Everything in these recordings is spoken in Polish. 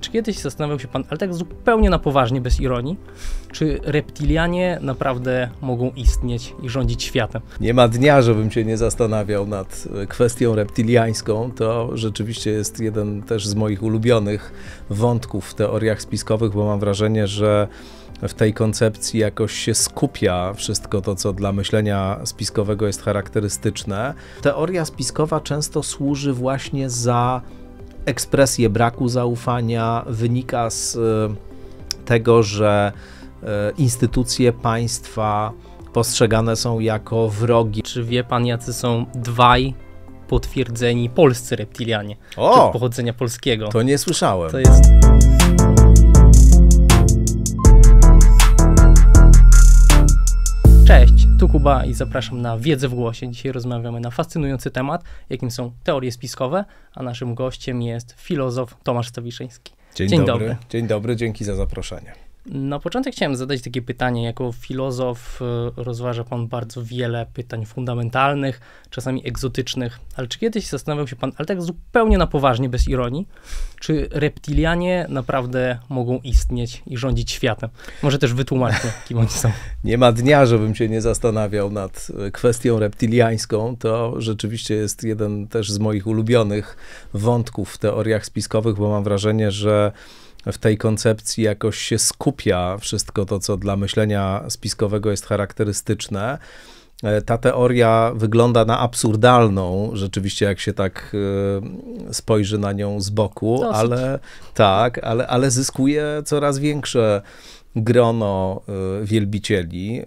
Czy kiedyś zastanawiał się pan, ale tak zupełnie na poważnie, bez ironii, czy reptilianie naprawdę mogą istnieć i rządzić światem? Nie ma dnia, żebym się nie zastanawiał nad e, kwestią reptiliańską. To rzeczywiście jest jeden też z moich ulubionych wątków w teoriach spiskowych, bo mam wrażenie, że w tej koncepcji jakoś się skupia wszystko to, co dla myślenia spiskowego jest charakterystyczne. Teoria spiskowa często służy właśnie za ekspresję braku zaufania wynika z e, tego, że e, instytucje państwa postrzegane są jako wrogi. Czy wie pan, jacy są dwaj potwierdzeni polscy reptilianie? O! Czy pochodzenia polskiego. To nie słyszałem. To jest... tu Kuba i zapraszam na Wiedzę w Głosie. Dzisiaj rozmawiamy na fascynujący temat, jakim są teorie spiskowe, a naszym gościem jest filozof Tomasz Stawiszyński. Dzień, Dzień dobry. dobry. Dzień dobry, dzięki za zaproszenie. Na początek chciałem zadać takie pytanie. Jako filozof y, rozważa Pan bardzo wiele pytań fundamentalnych, czasami egzotycznych, ale czy kiedyś zastanawiał się Pan, ale tak zupełnie na poważnie, bez ironii, czy reptilianie naprawdę mogą istnieć i rządzić światem? Może też wytłumaczmy, kim oni są. Nie ma dnia, żebym się nie zastanawiał nad y, kwestią reptiliańską. To rzeczywiście jest jeden też z moich ulubionych wątków w teoriach spiskowych, bo mam wrażenie, że w tej koncepcji jakoś się skupia wszystko to, co dla myślenia spiskowego jest charakterystyczne. E, ta teoria wygląda na absurdalną, rzeczywiście, jak się tak e, spojrzy na nią z boku, ale tak, ale, ale zyskuje coraz większe grono e, wielbicieli.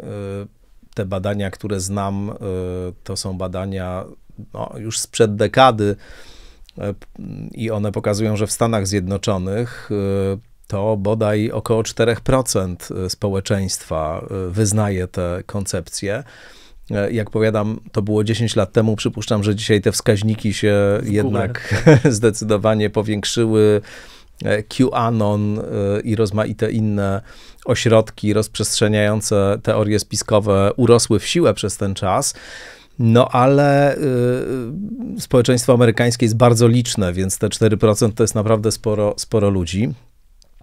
Te badania, które znam, to są badania no, już sprzed dekady E, i one pokazują, że w Stanach Zjednoczonych e, to bodaj około 4% e, społeczeństwa wyznaje te koncepcje. Jak powiadam, to było 10 lat temu. Przypuszczam, że dzisiaj te wskaźniki się jednak zdecydowanie powiększyły. QAnon i rozmaite inne ośrodki rozprzestrzeniające teorie spiskowe urosły w siłę przez ten czas. No ale y, społeczeństwo amerykańskie jest bardzo liczne, więc te 4% to jest naprawdę sporo, sporo ludzi.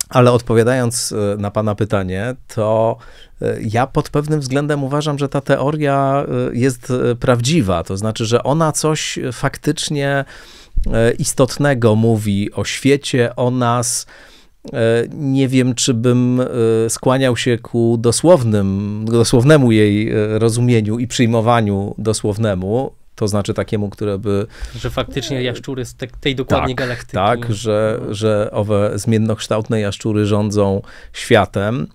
Ale odpowiadając y, na Pana pytanie, to y, ja pod pewnym względem uważam, że ta teoria y, jest prawdziwa. To znaczy, że ona coś faktycznie istotnego mówi o świecie, o nas E, nie wiem, czy bym e, skłaniał się ku dosłownym, dosłownemu jej e, rozumieniu i przyjmowaniu dosłownemu, to znaczy takiemu, które by... Że faktycznie jaszczury z tej dokładnie tak, galaktyki. Tak, że, że owe zmiennokształtne jaszczury rządzą światem,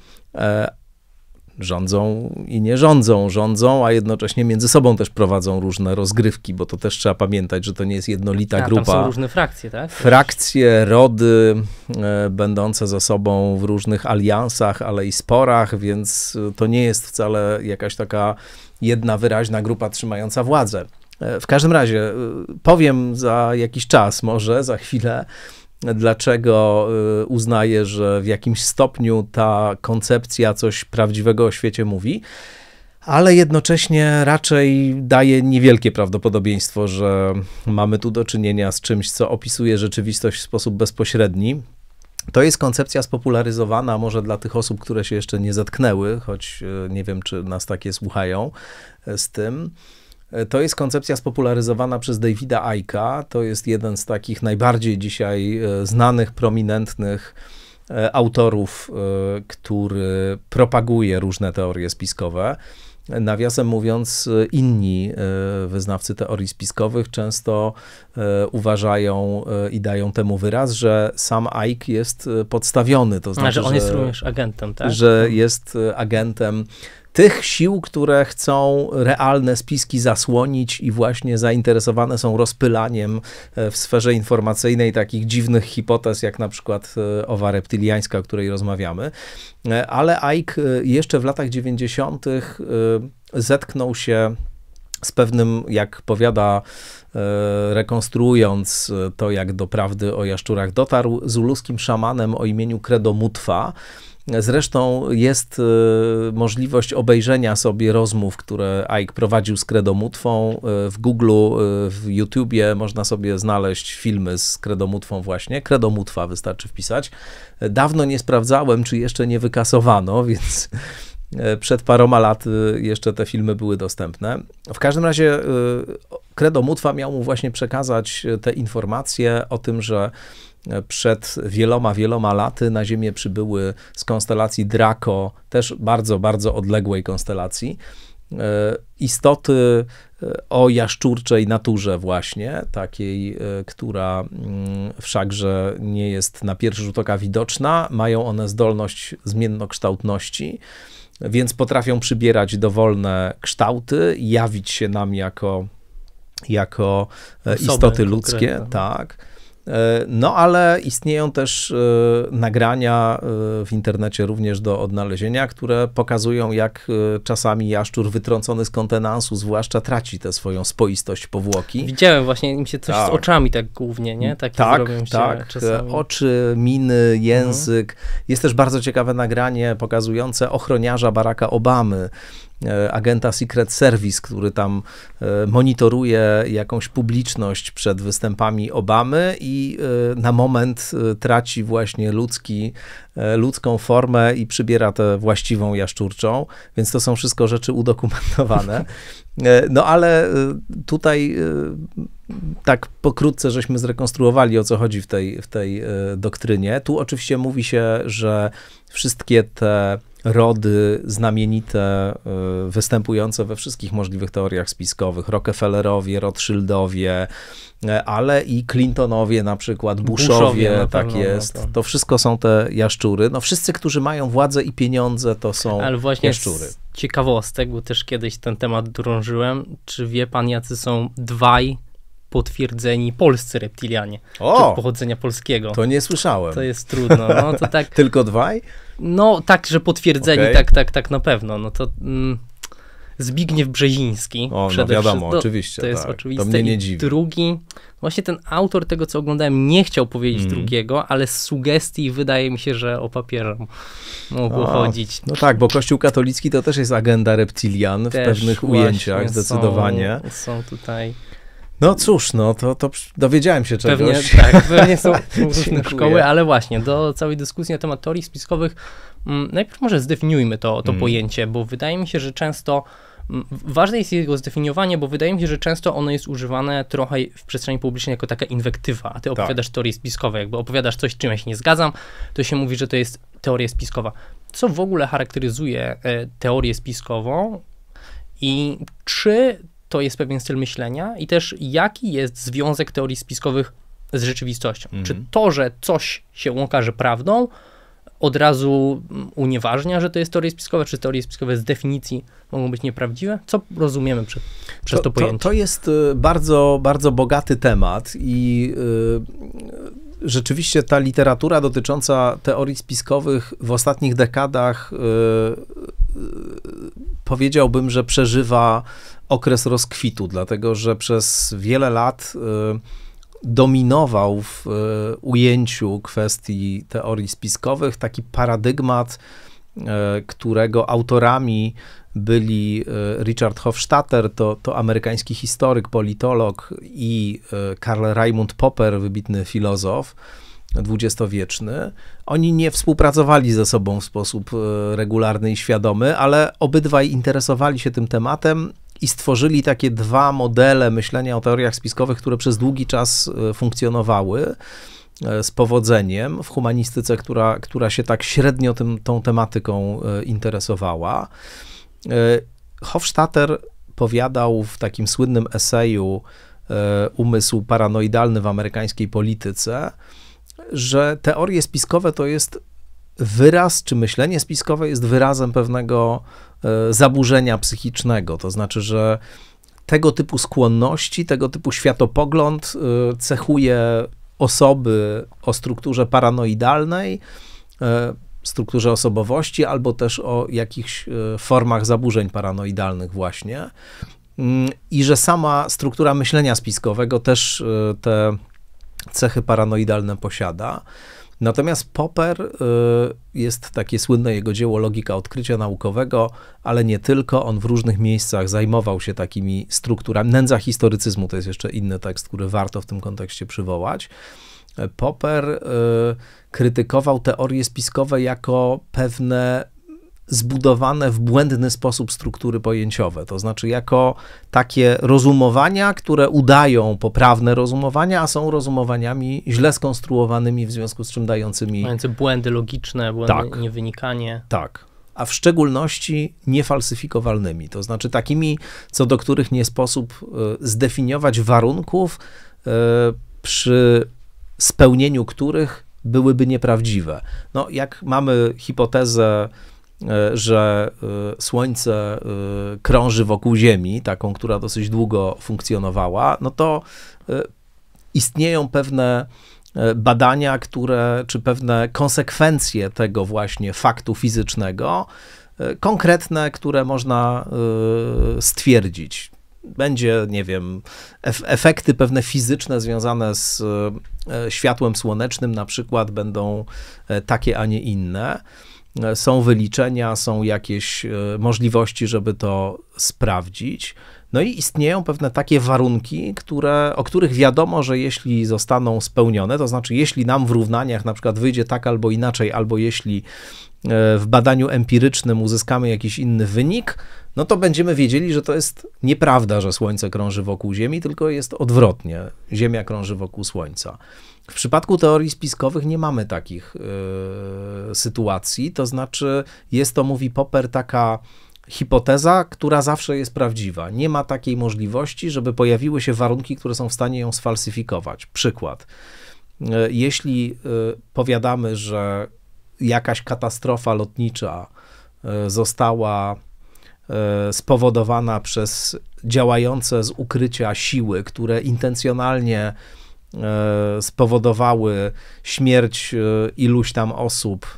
rządzą i nie rządzą. Rządzą, a jednocześnie między sobą też prowadzą różne rozgrywki, bo to też trzeba pamiętać, że to nie jest jednolita a, tak, grupa. Tam są różne frakcje, tak? Frakcje, rody e, będące ze sobą w różnych aliansach, ale i sporach, więc to nie jest wcale jakaś taka jedna wyraźna grupa trzymająca władzę. E, w każdym razie e, powiem za jakiś czas, może za chwilę, dlaczego y, uznaje, że w jakimś stopniu ta koncepcja coś prawdziwego o świecie mówi ale jednocześnie raczej daje niewielkie prawdopodobieństwo, że mamy tu do czynienia z czymś, co opisuje rzeczywistość w sposób bezpośredni. To jest koncepcja spopularyzowana może dla tych osób, które się jeszcze nie zetknęły, choć y, nie wiem, czy nas takie słuchają y, z tym. E, to jest koncepcja spopularyzowana przez Davida Icke'a. To jest jeden z takich najbardziej dzisiaj e, znanych, prominentnych e, autorów, który propaguje różne teorie spiskowe. Nawiasem mówiąc, inni wyznawcy teorii spiskowych często uważają i dają temu wyraz, że sam Ike jest podstawiony. To znaczy, że on jest również agentem, tak? Że jest agentem tych sił, które chcą realne spiski zasłonić i właśnie zainteresowane są rozpylaniem e, w sferze informacyjnej takich dziwnych hipotez, jak na przykład e, owa reptyliańska, o której rozmawiamy. E, ale Ike jeszcze w latach 90. zetknął się z pewnym, jak powiada, rekonstruując to, jak do prawdy o jaszczurach dotarł, z uluskim szamanem o imieniu Credo Mutwa, Zresztą jest y, możliwość obejrzenia sobie rozmów, które Ike prowadził z Kredomutwą. Y, w Google, y, w YouTubie można sobie znaleźć filmy z Kredomutwą właśnie. Kredomutwa wystarczy wpisać. Dawno nie sprawdzałem, czy jeszcze nie wykasowano, więc przed paroma lat jeszcze te filmy były dostępne. W każdym razie Kredomutwa miał mu właśnie przekazać te informacje o tym, że przed wieloma, wieloma laty na Ziemię przybyły z konstelacji Draco, też bardzo, bardzo odległej konstelacji. E, istoty e, o jaszczurczej naturze, właśnie takiej, e, która mm, wszakże nie jest na pierwszy rzut oka widoczna, mają one zdolność zmiennokształtności więc potrafią przybierać dowolne kształty, jawić się nam jako, jako istoty ludzkie, konkretne. tak. E, no ale istnieją też e, nagrania e, w internecie również do odnalezienia, które pokazują, jak czasami jaszczur wytrącony z kontenansu zwłaszcza traci tę swoją spoistość powłoki. Widziałem właśnie, im się coś tak. z oczami tak głównie, nie? Takie tak, tak, tak. Czasami. Oczy, miny, język. Mhm. Jest też bardzo ciekawe nagranie pokazujące ochroniarza Baracka Obamy, E, agenta Secret Service, który tam e, monitoruje jakąś publiczność przed występami Obamy i e, na moment traci właśnie ludzki, ludzką formę i przybiera tę właściwą jaszczurczą, więc to są wszystko rzeczy udokumentowane. No ale tutaj tak pokrótce żeśmy zrekonstruowali, o co chodzi w tej, w tej doktrynie. Tu oczywiście mówi się, że wszystkie te rody znamienite, y, występujące we wszystkich możliwych teoriach spiskowych, Rockefellerowie, Rothschildowie, y, ale i Clintonowie na przykład, Bushowie, Bushowie tak pewno, no jest. To wszystko są te jaszczury. No wszyscy, którzy mają władzę i pieniądze, to są ale właśnie jaszczury. Z ciekawostek, bo też kiedyś ten temat drążyłem, czy wie pan, jacy są dwaj potwierdzeni polscy reptilianie. O! Pochodzenia polskiego. To nie słyszałem. To jest trudno. No, to tak, Tylko dwaj? No tak, że potwierdzeni, okay. tak, tak, tak na pewno. No to... Mm, Zbigniew Brzeziński. O, no wiadomo, oczywiście. To jest tak, oczywiste. To mnie nie I dziwi. drugi, właśnie ten autor tego, co oglądałem, nie chciał powiedzieć mm. drugiego, ale z sugestii wydaje mi się, że o papierze mogło chodzić. No tak, bo Kościół katolicki to też jest agenda reptilian też w pewnych ujęciach, zdecydowanie. Są, są tutaj no cóż, no to, to dowiedziałem się czegoś. Pewnie, tak, pewnie są różne szkoły, ale właśnie do całej dyskusji na temat teorii spiskowych m, mm, najpierw może zdefiniujmy to, to mm. pojęcie, bo wydaje mi się, że często mm, ważne jest jego zdefiniowanie, bo wydaje mi się, że często ono jest używane trochę w przestrzeni publicznej jako taka inwektywa, a ty tak. opowiadasz teorie spiskowe, jakby opowiadasz coś, czym ja się nie zgadzam, to się mówi, że to jest teoria spiskowa. Co w ogóle charakteryzuje e, teorię spiskową i czy to jest pewien styl myślenia i też jaki jest związek teorii spiskowych z rzeczywistością. Mhm. Czy to, że coś się okaże prawdą, od razu mm, unieważnia, że to jest teorie spiskowe, czy teorie spiskowe z definicji mogą być nieprawdziwe? Co rozumiemy przy, przez to, to pojęcie? To, to, jest y, bardzo, bardzo bogaty temat i y, rzeczywiście ta literatura dotycząca teorii spiskowych w ostatnich dekadach y, powiedziałbym, że przeżywa okres rozkwitu, dlatego że przez wiele lat y, dominował w y, ujęciu kwestii teorii spiskowych taki paradygmat, y, którego autorami byli Richard Hofstadter, to, to amerykański historyk, politolog i Karl Raimund Popper, wybitny filozof dwudziestowieczny. Oni nie współpracowali ze sobą w sposób regularny i świadomy, ale obydwaj interesowali się tym tematem i stworzyli takie dwa modele myślenia o teoriach spiskowych, które przez długi czas e, funkcjonowały e, z powodzeniem w humanistyce, która, która się tak średnio tym, tą tematyką e, interesowała. Hofstadter powiadał w takim słynnym eseju Umysł paranoidalny w amerykańskiej polityce, że teorie spiskowe to jest wyraz czy myślenie spiskowe jest wyrazem pewnego e, zaburzenia psychicznego. To znaczy, że tego typu skłonności, tego typu światopogląd e, cechuje osoby o strukturze paranoidalnej, e, strukturze osobowości, albo też o jakichś formach zaburzeń paranoidalnych, właśnie. Mm, I że sama struktura myślenia spiskowego też te cechy paranoidalne posiada. Natomiast Popper y, jest takie słynne jego dzieło Logika Odkrycia Naukowego, ale nie tylko. On w różnych miejscach zajmował się takimi strukturami. Nędza historycyzmu to jest jeszcze inny tekst, który warto w tym kontekście przywołać. Popper y, krytykował teorie spiskowe jako pewne zbudowane w błędny sposób struktury pojęciowe, to znaczy jako takie rozumowania, które udają poprawne rozumowania, a są rozumowaniami źle skonstruowanymi, w związku z czym dającymi... Mające błędy logiczne, błędy tak, niewynikanie. Tak, a w szczególności niefalsyfikowalnymi, to znaczy takimi, co do których nie sposób e, zdefiniować warunków, e, przy spełnieniu których byłyby nieprawdziwe. No, jak mamy hipotezę E, że e, Słońce e, krąży wokół Ziemi, taką, która dosyć długo funkcjonowała, no to istnieją pewne badania, które, czy pewne konsekwencje tego właśnie faktu fizycznego, konkretne, które można stwierdzić. Będzie, nie wiem, efekty pewne fizyczne związane z światłem słonecznym, na przykład, będą takie, a nie inne. E, są wyliczenia, są jakieś e, możliwości, żeby to sprawdzić. No i istnieją pewne takie warunki, które, o których wiadomo, że jeśli zostaną spełnione, to znaczy jeśli nam w równaniach na przykład wyjdzie tak albo inaczej, albo jeśli e, w badaniu empirycznym uzyskamy jakiś inny wynik, no to będziemy wiedzieli, że to jest nieprawda, że Słońce krąży wokół Ziemi, tylko jest odwrotnie. Ziemia krąży wokół Słońca. W przypadku teorii spiskowych nie mamy takich y, sytuacji, to znaczy jest to, mówi Popper, taka hipoteza, która zawsze jest prawdziwa. Nie ma takiej możliwości, żeby pojawiły się warunki, które są w stanie ją sfalsyfikować. Przykład. Y, jeśli y, powiadamy, że jakaś katastrofa lotnicza została spowodowana przez działające z ukrycia siły, które intencjonalnie E, spowodowały śmierć e, iluś tam osób,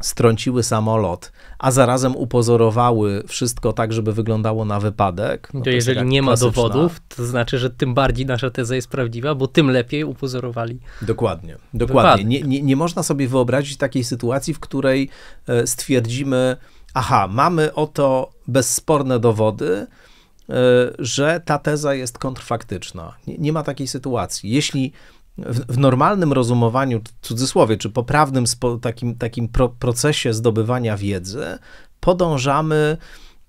strąciły samolot, a zarazem upozorowały wszystko tak, żeby wyglądało na wypadek. No to, to jeżeli nie ma klasyczna... dowodów, to znaczy, że tym bardziej nasza teza jest prawdziwa, bo tym lepiej upozorowali. Dokładnie, dokładnie. Nie, nie, nie można sobie wyobrazić takiej sytuacji, w której e, stwierdzimy, aha, mamy oto bezsporne dowody, Y, że ta teza jest kontrfaktyczna. Nie, nie ma takiej sytuacji. Jeśli w, w, normalnym rozumowaniu, w cudzysłowie, czy poprawnym takim, takim pro, procesie zdobywania wiedzy, podążamy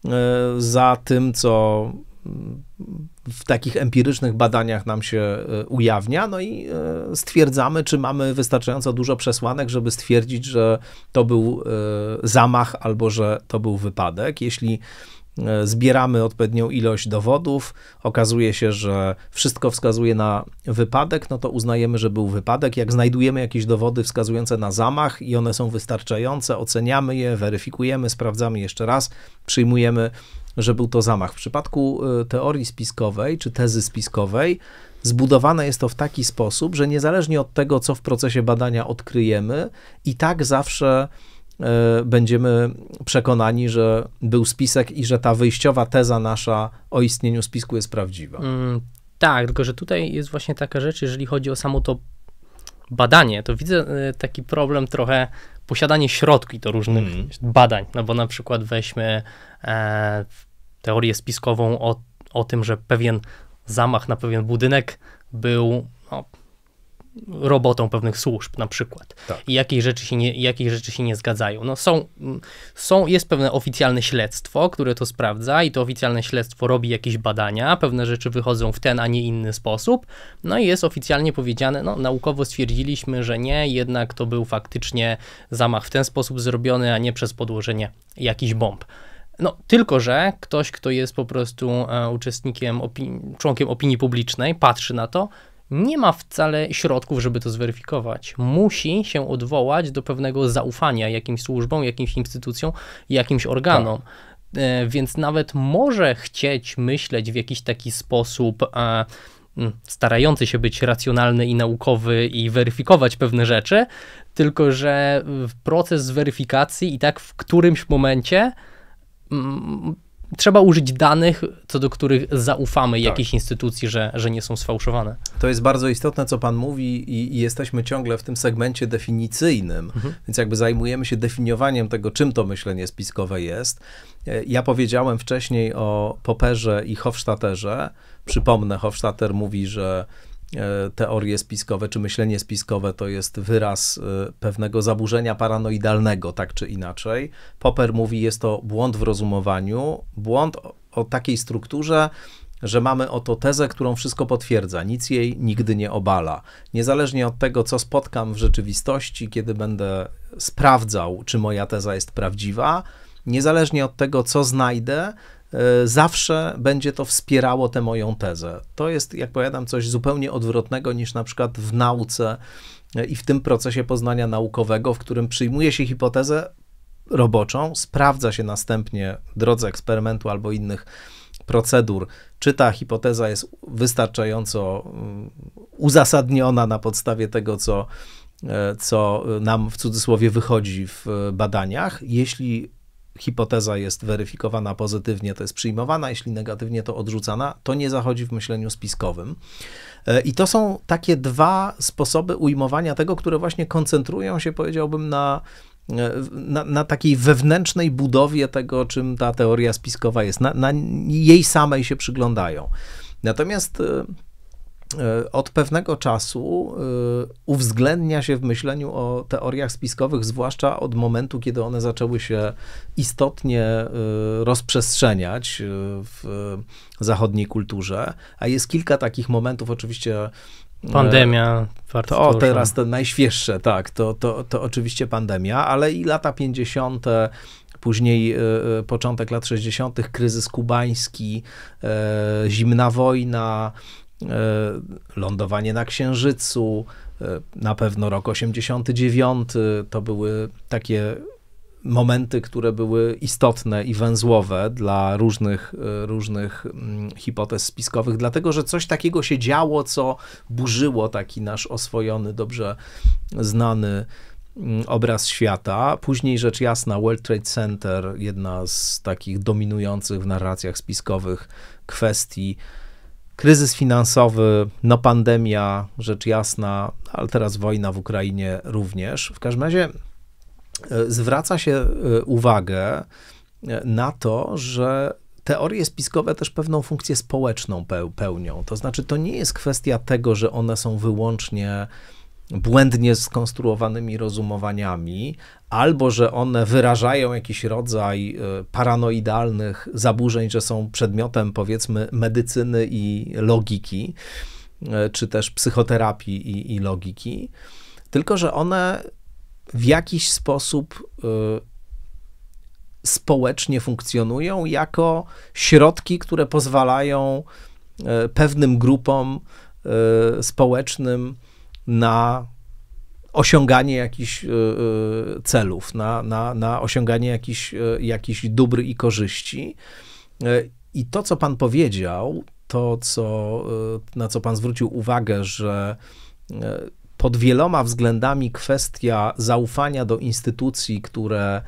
y, za tym, co mm, w takich empirycznych badaniach nam się y, ujawnia, no i stwierdzamy, czy mamy wystarczająco dużo przesłanek, żeby stwierdzić, że to był zamach albo że to był wypadek. Jeśli E, zbieramy odpowiednią ilość dowodów, okazuje się, że wszystko wskazuje na wypadek, no to uznajemy, że był wypadek. Jak znajdujemy jakieś dowody wskazujące na zamach i one są wystarczające, oceniamy je, weryfikujemy, sprawdzamy jeszcze raz, przyjmujemy, że był to zamach. W przypadku e, teorii spiskowej czy tezy spiskowej, Zbudowane jest to w taki sposób, że niezależnie od tego, co w procesie badania odkryjemy, i tak zawsze E, będziemy przekonani, że był spisek i że ta wyjściowa teza nasza o istnieniu spisku jest prawdziwa. Mm, tak, tylko że tutaj jest właśnie taka rzecz, jeżeli chodzi o samo to badanie, to widzę e, taki problem trochę posiadanie środki do różnych mm. badań, no bo na przykład weźmy e, teorię spiskową o, o tym, że pewien zamach na pewien budynek był no, robotą pewnych służb na przykład. Tak. I jakich rzeczy, się nie, rzeczy się nie zgadzają. No są, mm, są, jest pewne oficjalne śledztwo, które to sprawdza i to oficjalne śledztwo robi jakieś badania, pewne rzeczy wychodzą w ten, a nie inny sposób. No i jest oficjalnie powiedziane, no naukowo stwierdziliśmy, że nie, jednak to był faktycznie zamach w ten sposób zrobiony, a nie przez podłożenie jakichś bomb. No, tylko że ktoś, kto jest po prostu e, uczestnikiem, członkiem opinii publicznej, patrzy na to, nie ma wcale środków, żeby to zweryfikować. Musi się odwołać do pewnego zaufania jakimś służbom, jakimś instytucjom, jakimś organom. Tak. Więc nawet może chcieć myśleć w jakiś taki sposób e, starający się być racjonalny i naukowy i weryfikować pewne rzeczy, tylko że proces weryfikacji i tak w którymś momencie trzeba użyć danych, co do których zaufamy tak. jakiejś instytucji, że, że nie są sfałszowane. To jest bardzo istotne, co Pan mówi, i, i jesteśmy ciągle w tym segmencie definicyjnym, mhm. więc jakby zajmujemy się definiowaniem tego, czym to myślenie spiskowe jest. E, ja powiedziałem wcześniej o Poperze i Hofstadterze. Przypomnę, Hofstadter mówi, że E, teorie spiskowe czy myślenie spiskowe to jest wyraz e, pewnego zaburzenia paranoidalnego, tak czy inaczej. Popper mówi, jest to błąd w rozumowaniu, błąd o, o takiej strukturze, że mamy oto tezę, którą wszystko potwierdza, nic jej nigdy nie obala. Niezależnie od tego, co spotkam w rzeczywistości, kiedy będę sprawdzał, czy moja teza jest prawdziwa, niezależnie od tego, co znajdę, E, zawsze będzie to wspierało tę moją tezę. To jest, jak powiadam, coś zupełnie odwrotnego niż na przykład w nauce e, i w tym procesie poznania naukowego, w którym przyjmuje się hipotezę roboczą, sprawdza się następnie w drodze eksperymentu albo innych procedur, czy ta hipoteza jest wystarczająco mm, uzasadniona na podstawie tego, co e, co nam w cudzysłowie wychodzi w badaniach. Jeśli hipoteza jest weryfikowana pozytywnie, to jest przyjmowana, jeśli negatywnie, to odrzucana. To nie zachodzi w myśleniu spiskowym. E, I to są takie dwa sposoby ujmowania tego, które właśnie koncentrują się, powiedziałbym, na e, na, na, takiej wewnętrznej budowie tego, czym ta teoria spiskowa jest, na, na jej samej się przyglądają. Natomiast e, E, od pewnego czasu e, uwzględnia się w myśleniu o teoriach spiskowych, zwłaszcza od momentu, kiedy one zaczęły się istotnie e, rozprzestrzeniać w zachodniej kulturze. A jest kilka takich momentów, oczywiście. Pandemia. To o, teraz te najświeższe, tak, to, to, to oczywiście pandemia, ale i lata 50., później y, początek lat 60., kryzys kubański, y, zimna wojna, E, lądowanie na Księżycu, e, na pewno rok 89 to były takie momenty, które były istotne i węzłowe dla różnych, e, różnych mm, hipotez spiskowych, dlatego że coś takiego się działo, co burzyło taki nasz oswojony, dobrze znany mm, obraz świata. Później rzecz jasna World Trade Center, jedna z takich dominujących w narracjach spiskowych kwestii, kryzys finansowy, no pandemia, rzecz jasna, ale teraz wojna w Ukrainie również. W każdym razie e, zwraca się e, uwagę e, na to, że teorie spiskowe też pewną funkcję społeczną pełnią. To znaczy, to nie jest kwestia tego, że one są wyłącznie błędnie skonstruowanymi rozumowaniami, albo że one wyrażają jakiś rodzaj y, paranoidalnych zaburzeń, że są przedmiotem powiedzmy medycyny i logiki, y, czy też psychoterapii i, i logiki, tylko że one w jakiś sposób y, społecznie funkcjonują jako środki, które pozwalają pewnym grupom społecznym na osiąganie jakichś e, e, celów, na, na, na osiąganie jakichś, e, jakichś dóbr i korzyści. I to, co pan powiedział, to, co, na co pan zwrócił uwagę, że pod wieloma względami kwestia zaufania do instytucji, które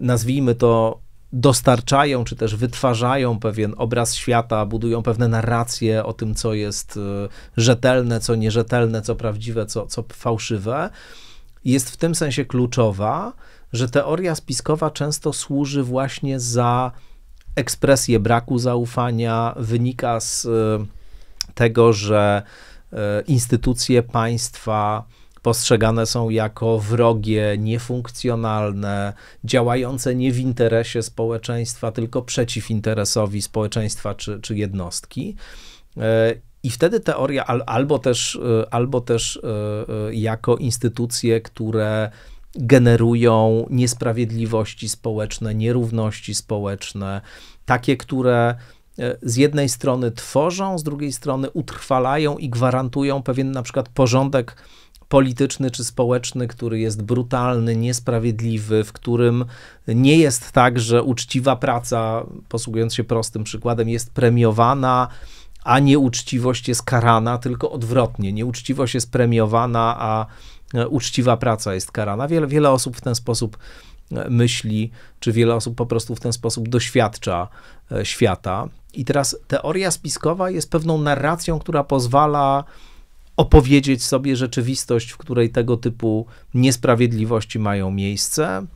nazwijmy to dostarczają czy też wytwarzają pewien obraz świata, budują pewne narracje o tym, co jest y, rzetelne, co nierzetelne, co prawdziwe, co, co fałszywe, jest w tym sensie kluczowa, że teoria spiskowa często służy właśnie za ekspresję braku zaufania, wynika z y, tego, że y, instytucje państwa, postrzegane są jako wrogie, niefunkcjonalne, działające nie w interesie społeczeństwa, tylko przeciw interesowi społeczeństwa czy, czy jednostki. E, I wtedy teoria, albo też, e, albo też e, jako instytucje, które generują niesprawiedliwości społeczne, nierówności społeczne, takie, które z jednej strony tworzą, z drugiej strony utrwalają i gwarantują pewien na przykład porządek polityczny czy społeczny, który jest brutalny, niesprawiedliwy, w którym nie jest tak, że uczciwa praca, posługując się prostym przykładem, jest premiowana a nieuczciwość jest karana, tylko odwrotnie. Nieuczciwość jest premiowana, a uczciwa praca jest karana. Wiele, wiele osób w ten sposób e, myśli, czy wiele osób po prostu w ten sposób doświadcza e, świata. I teraz teoria spiskowa jest pewną narracją, która pozwala opowiedzieć sobie rzeczywistość, w której tego typu niesprawiedliwości mają miejsce,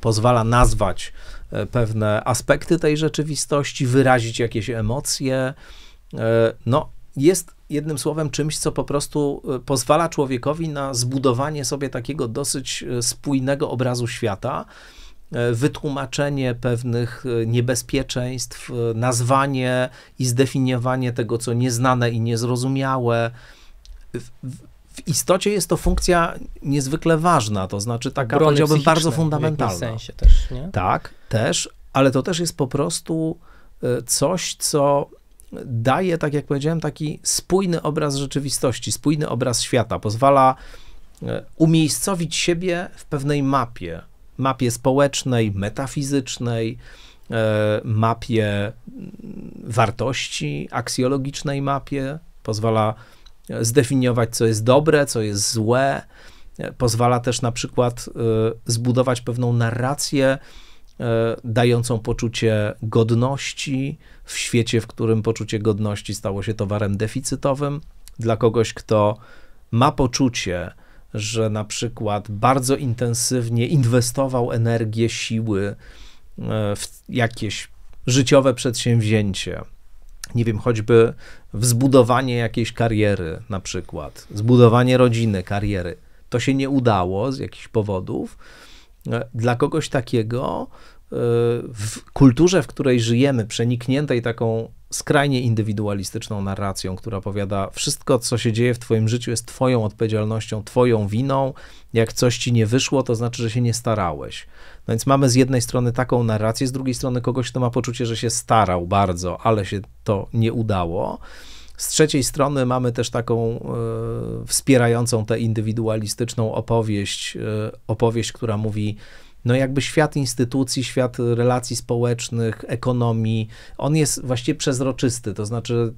pozwala nazwać e, pewne aspekty tej rzeczywistości, wyrazić jakieś emocje. E, no, jest jednym słowem czymś, co po prostu e, pozwala człowiekowi na zbudowanie sobie takiego dosyć spójnego obrazu świata, wytłumaczenie pewnych niebezpieczeństw, nazwanie i zdefiniowanie tego, co nieznane i niezrozumiałe, w istocie jest to funkcja niezwykle ważna, to znaczy taka, Obrony powiedziałbym, bardzo fundamentalna. W sensie też, nie? Tak, też, ale to też jest po prostu e, coś, co daje, tak jak powiedziałem, taki spójny obraz rzeczywistości, spójny obraz świata, pozwala e, umiejscowić siebie w pewnej mapie, mapie społecznej, metafizycznej, e, mapie mm, wartości, aksjologicznej mapie, pozwala zdefiniować, co jest dobre, co jest złe. Pozwala też na przykład y, zbudować pewną narrację y, dającą poczucie godności w świecie, w którym poczucie godności stało się towarem deficytowym. Dla kogoś, kto ma poczucie, że na przykład bardzo intensywnie inwestował energię, siły y, w jakieś życiowe przedsięwzięcie, nie wiem, choćby wzbudowanie jakiejś kariery na przykład, zbudowanie rodziny, kariery. To się nie udało z jakichś powodów. E, dla kogoś takiego e, w kulturze, w której żyjemy, przenikniętej taką skrajnie indywidualistyczną narracją, która powiada wszystko, co się dzieje w twoim życiu jest twoją odpowiedzialnością, twoją winą. Jak coś ci nie wyszło, to znaczy, że się nie starałeś. No więc mamy z jednej strony taką narrację, z drugiej strony kogoś, kto ma poczucie, że się starał bardzo, ale się to nie udało. Z trzeciej strony mamy też taką y, wspierającą tę indywidualistyczną opowieść, y, opowieść, która mówi, no jakby świat instytucji, świat relacji społecznych, ekonomii, on jest właściwie przezroczysty, to znaczy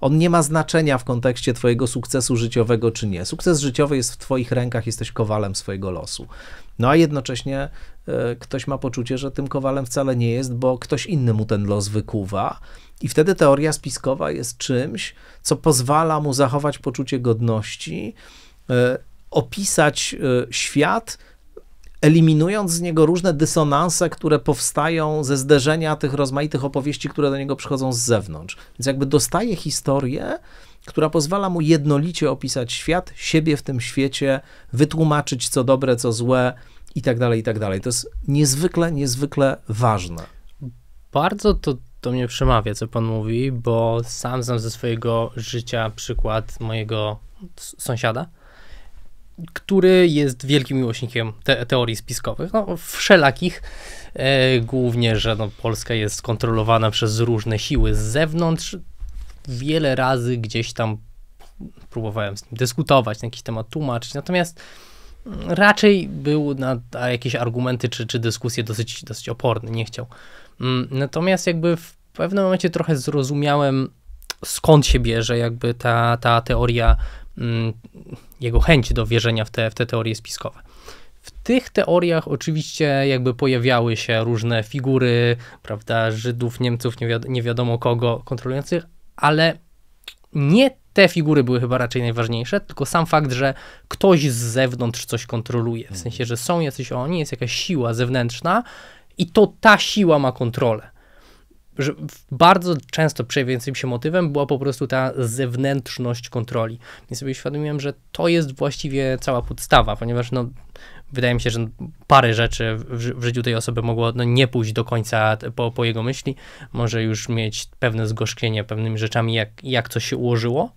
on nie ma znaczenia w kontekście twojego sukcesu życiowego czy nie. Sukces życiowy jest w twoich rękach, jesteś kowalem swojego losu. No a jednocześnie e, ktoś ma poczucie, że tym kowalem wcale nie jest, bo ktoś inny mu ten los wykuwa. I wtedy teoria spiskowa jest czymś, co pozwala mu zachować poczucie godności, e, opisać e, świat eliminując z niego różne dysonanse, które powstają ze zderzenia tych rozmaitych opowieści, które do niego przychodzą z zewnątrz. Więc jakby dostaje historię, która pozwala mu jednolicie opisać świat, siebie w tym świecie, wytłumaczyć co dobre, co złe i tak dalej, i tak dalej. To jest niezwykle, niezwykle ważne. Bardzo to do mnie przemawia, co pan mówi, bo sam znam ze swojego życia przykład mojego sąsiada, który jest wielkim miłośnikiem te teorii spiskowych, no, wszelakich, e, głównie, że no, Polska jest kontrolowana przez różne siły z zewnątrz. Wiele razy gdzieś tam próbowałem z nim dyskutować, na jakiś temat tłumaczyć, natomiast mm, raczej był na jakieś argumenty czy, czy dyskusje dosyć, dosyć oporny, nie chciał. Mm, natomiast jakby w pewnym momencie trochę zrozumiałem, skąd się bierze jakby ta, ta teoria Mm, jego chęć do wierzenia w te, w te teorie spiskowe. W tych teoriach oczywiście jakby pojawiały się różne figury, prawda, Żydów, Niemców, nie, nie wiadomo kogo kontrolujących, ale nie te figury były chyba raczej najważniejsze, tylko sam fakt, że ktoś z zewnątrz coś kontroluje, w sensie, że są jacyś oni, jest jakaś siła zewnętrzna i to ta siła ma kontrolę że bardzo często przejawiającym się motywem była po prostu ta zewnętrzność kontroli. Nie sobie uświadomiłem, że to jest właściwie cała podstawa, ponieważ no, wydaje mi się, że parę rzeczy w, w życiu tej osoby mogło no, nie pójść do końca po, po jego myśli. Może już mieć pewne zgorzknienie pewnymi rzeczami, jak, jak coś się ułożyło,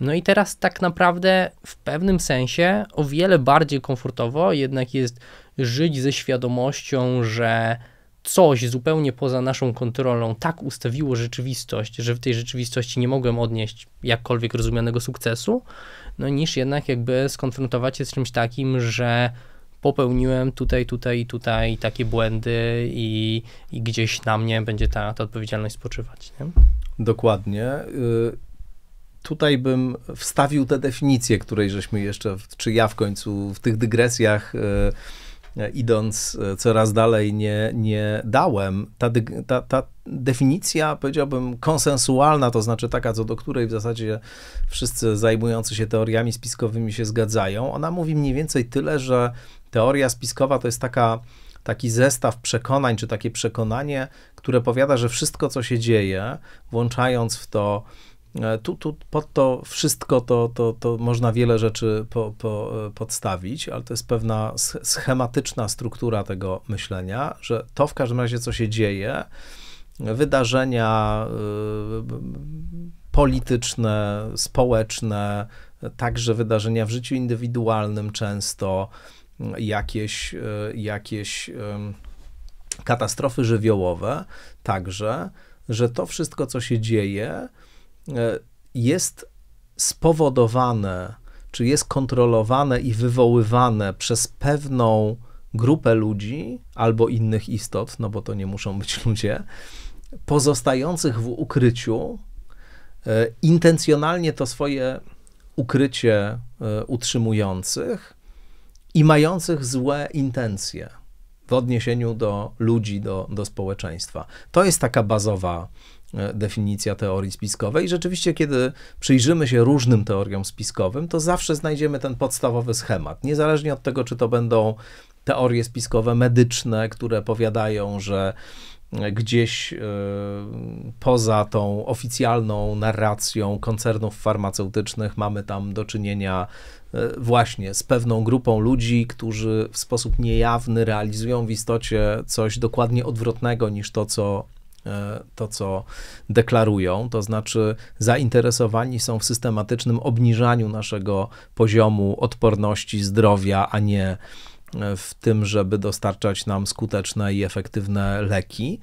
no i teraz tak naprawdę w pewnym sensie o wiele bardziej komfortowo jednak jest żyć ze świadomością, że coś zupełnie poza naszą kontrolą tak ustawiło rzeczywistość, że w tej rzeczywistości nie mogłem odnieść jakkolwiek rozumianego sukcesu, no niż jednak jakby skonfrontować się z czymś takim, że popełniłem tutaj, tutaj i tutaj takie błędy i, i, gdzieś na mnie będzie ta, ta odpowiedzialność spoczywać. Nie? Dokładnie. Y, tutaj bym wstawił tę definicję, której żeśmy jeszcze, czy ja w końcu w tych dygresjach y, E, idąc e, coraz dalej, nie, nie dałem. Ta, ta, ta definicja, powiedziałbym, konsensualna, to znaczy taka, co do której w zasadzie wszyscy zajmujący się teoriami spiskowymi się zgadzają, ona mówi mniej więcej tyle, że teoria spiskowa to jest taka taki zestaw przekonań, czy takie przekonanie, które powiada, że wszystko, co się dzieje, włączając w to E, tu, tu pod to wszystko to, to, to można wiele rzeczy po, po, e, podstawić, ale to jest pewna schematyczna struktura tego myślenia, że to w każdym razie, co się dzieje, wydarzenia e, polityczne, społeczne, także wydarzenia w życiu indywidualnym często, jakieś, jakieś katastrofy żywiołowe, także, że to wszystko, co się dzieje, E, jest spowodowane, czy jest kontrolowane i wywoływane przez pewną grupę ludzi albo innych istot, no bo to nie muszą być ludzie, pozostających w ukryciu, e, intencjonalnie to swoje ukrycie e, utrzymujących i mających złe intencje w odniesieniu do ludzi, do, do społeczeństwa. To jest taka bazowa E, definicja teorii spiskowej. I rzeczywiście, kiedy przyjrzymy się różnym teoriom spiskowym, to zawsze znajdziemy ten podstawowy schemat. Niezależnie od tego, czy to będą teorie spiskowe medyczne, które powiadają, że e, gdzieś e, poza tą oficjalną narracją koncernów farmaceutycznych mamy tam do czynienia właśnie z pewną grupą ludzi, którzy w sposób niejawny realizują w istocie coś dokładnie odwrotnego niż to, co E, to, co deklarują, to znaczy zainteresowani są w systematycznym obniżaniu naszego poziomu odporności, zdrowia, a nie e, w tym, żeby dostarczać nam skuteczne i efektywne leki.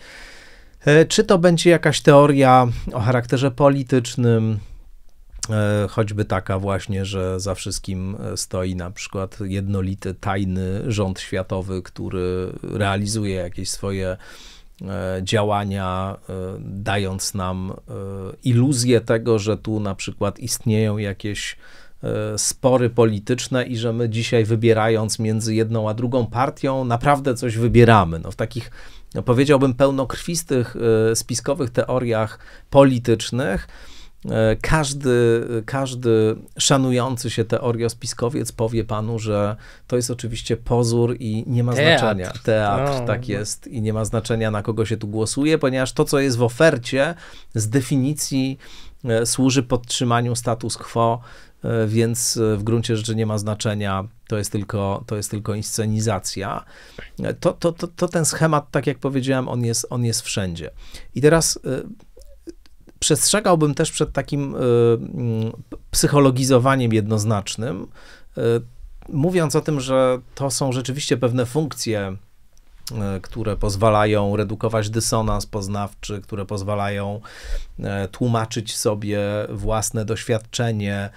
E, czy to będzie jakaś teoria o charakterze politycznym, choćby taka właśnie, że za wszystkim stoi na przykład jednolity, tajny rząd światowy, który realizuje jakieś swoje E, działania, e, dając nam e, iluzję tego, że tu na przykład istnieją jakieś spory polityczne i że my dzisiaj wybierając między jedną a drugą partią naprawdę coś wybieramy. No, w takich no, powiedziałbym pełnokrwistych spiskowych teoriach politycznych E, każdy, każdy szanujący się teorio spiskowiec powie panu, że to jest oczywiście pozór i nie ma Teatr. znaczenia. Teatr, no. tak jest, i nie ma znaczenia, na kogo się tu głosuje, ponieważ to, co jest w ofercie, z definicji e, służy podtrzymaniu status quo, e, więc w gruncie rzeczy nie ma znaczenia, to jest tylko, to jest tylko inscenizacja. To, to, to, to ten schemat, tak jak powiedziałem, on jest, on jest wszędzie. I teraz przestrzegałbym też przed takim y, mm, psychologizowaniem jednoznacznym, y, mówiąc o tym, że to są rzeczywiście pewne funkcje, y, które pozwalają redukować dysonans poznawczy, które pozwalają tłumaczyć sobie własne doświadczenie,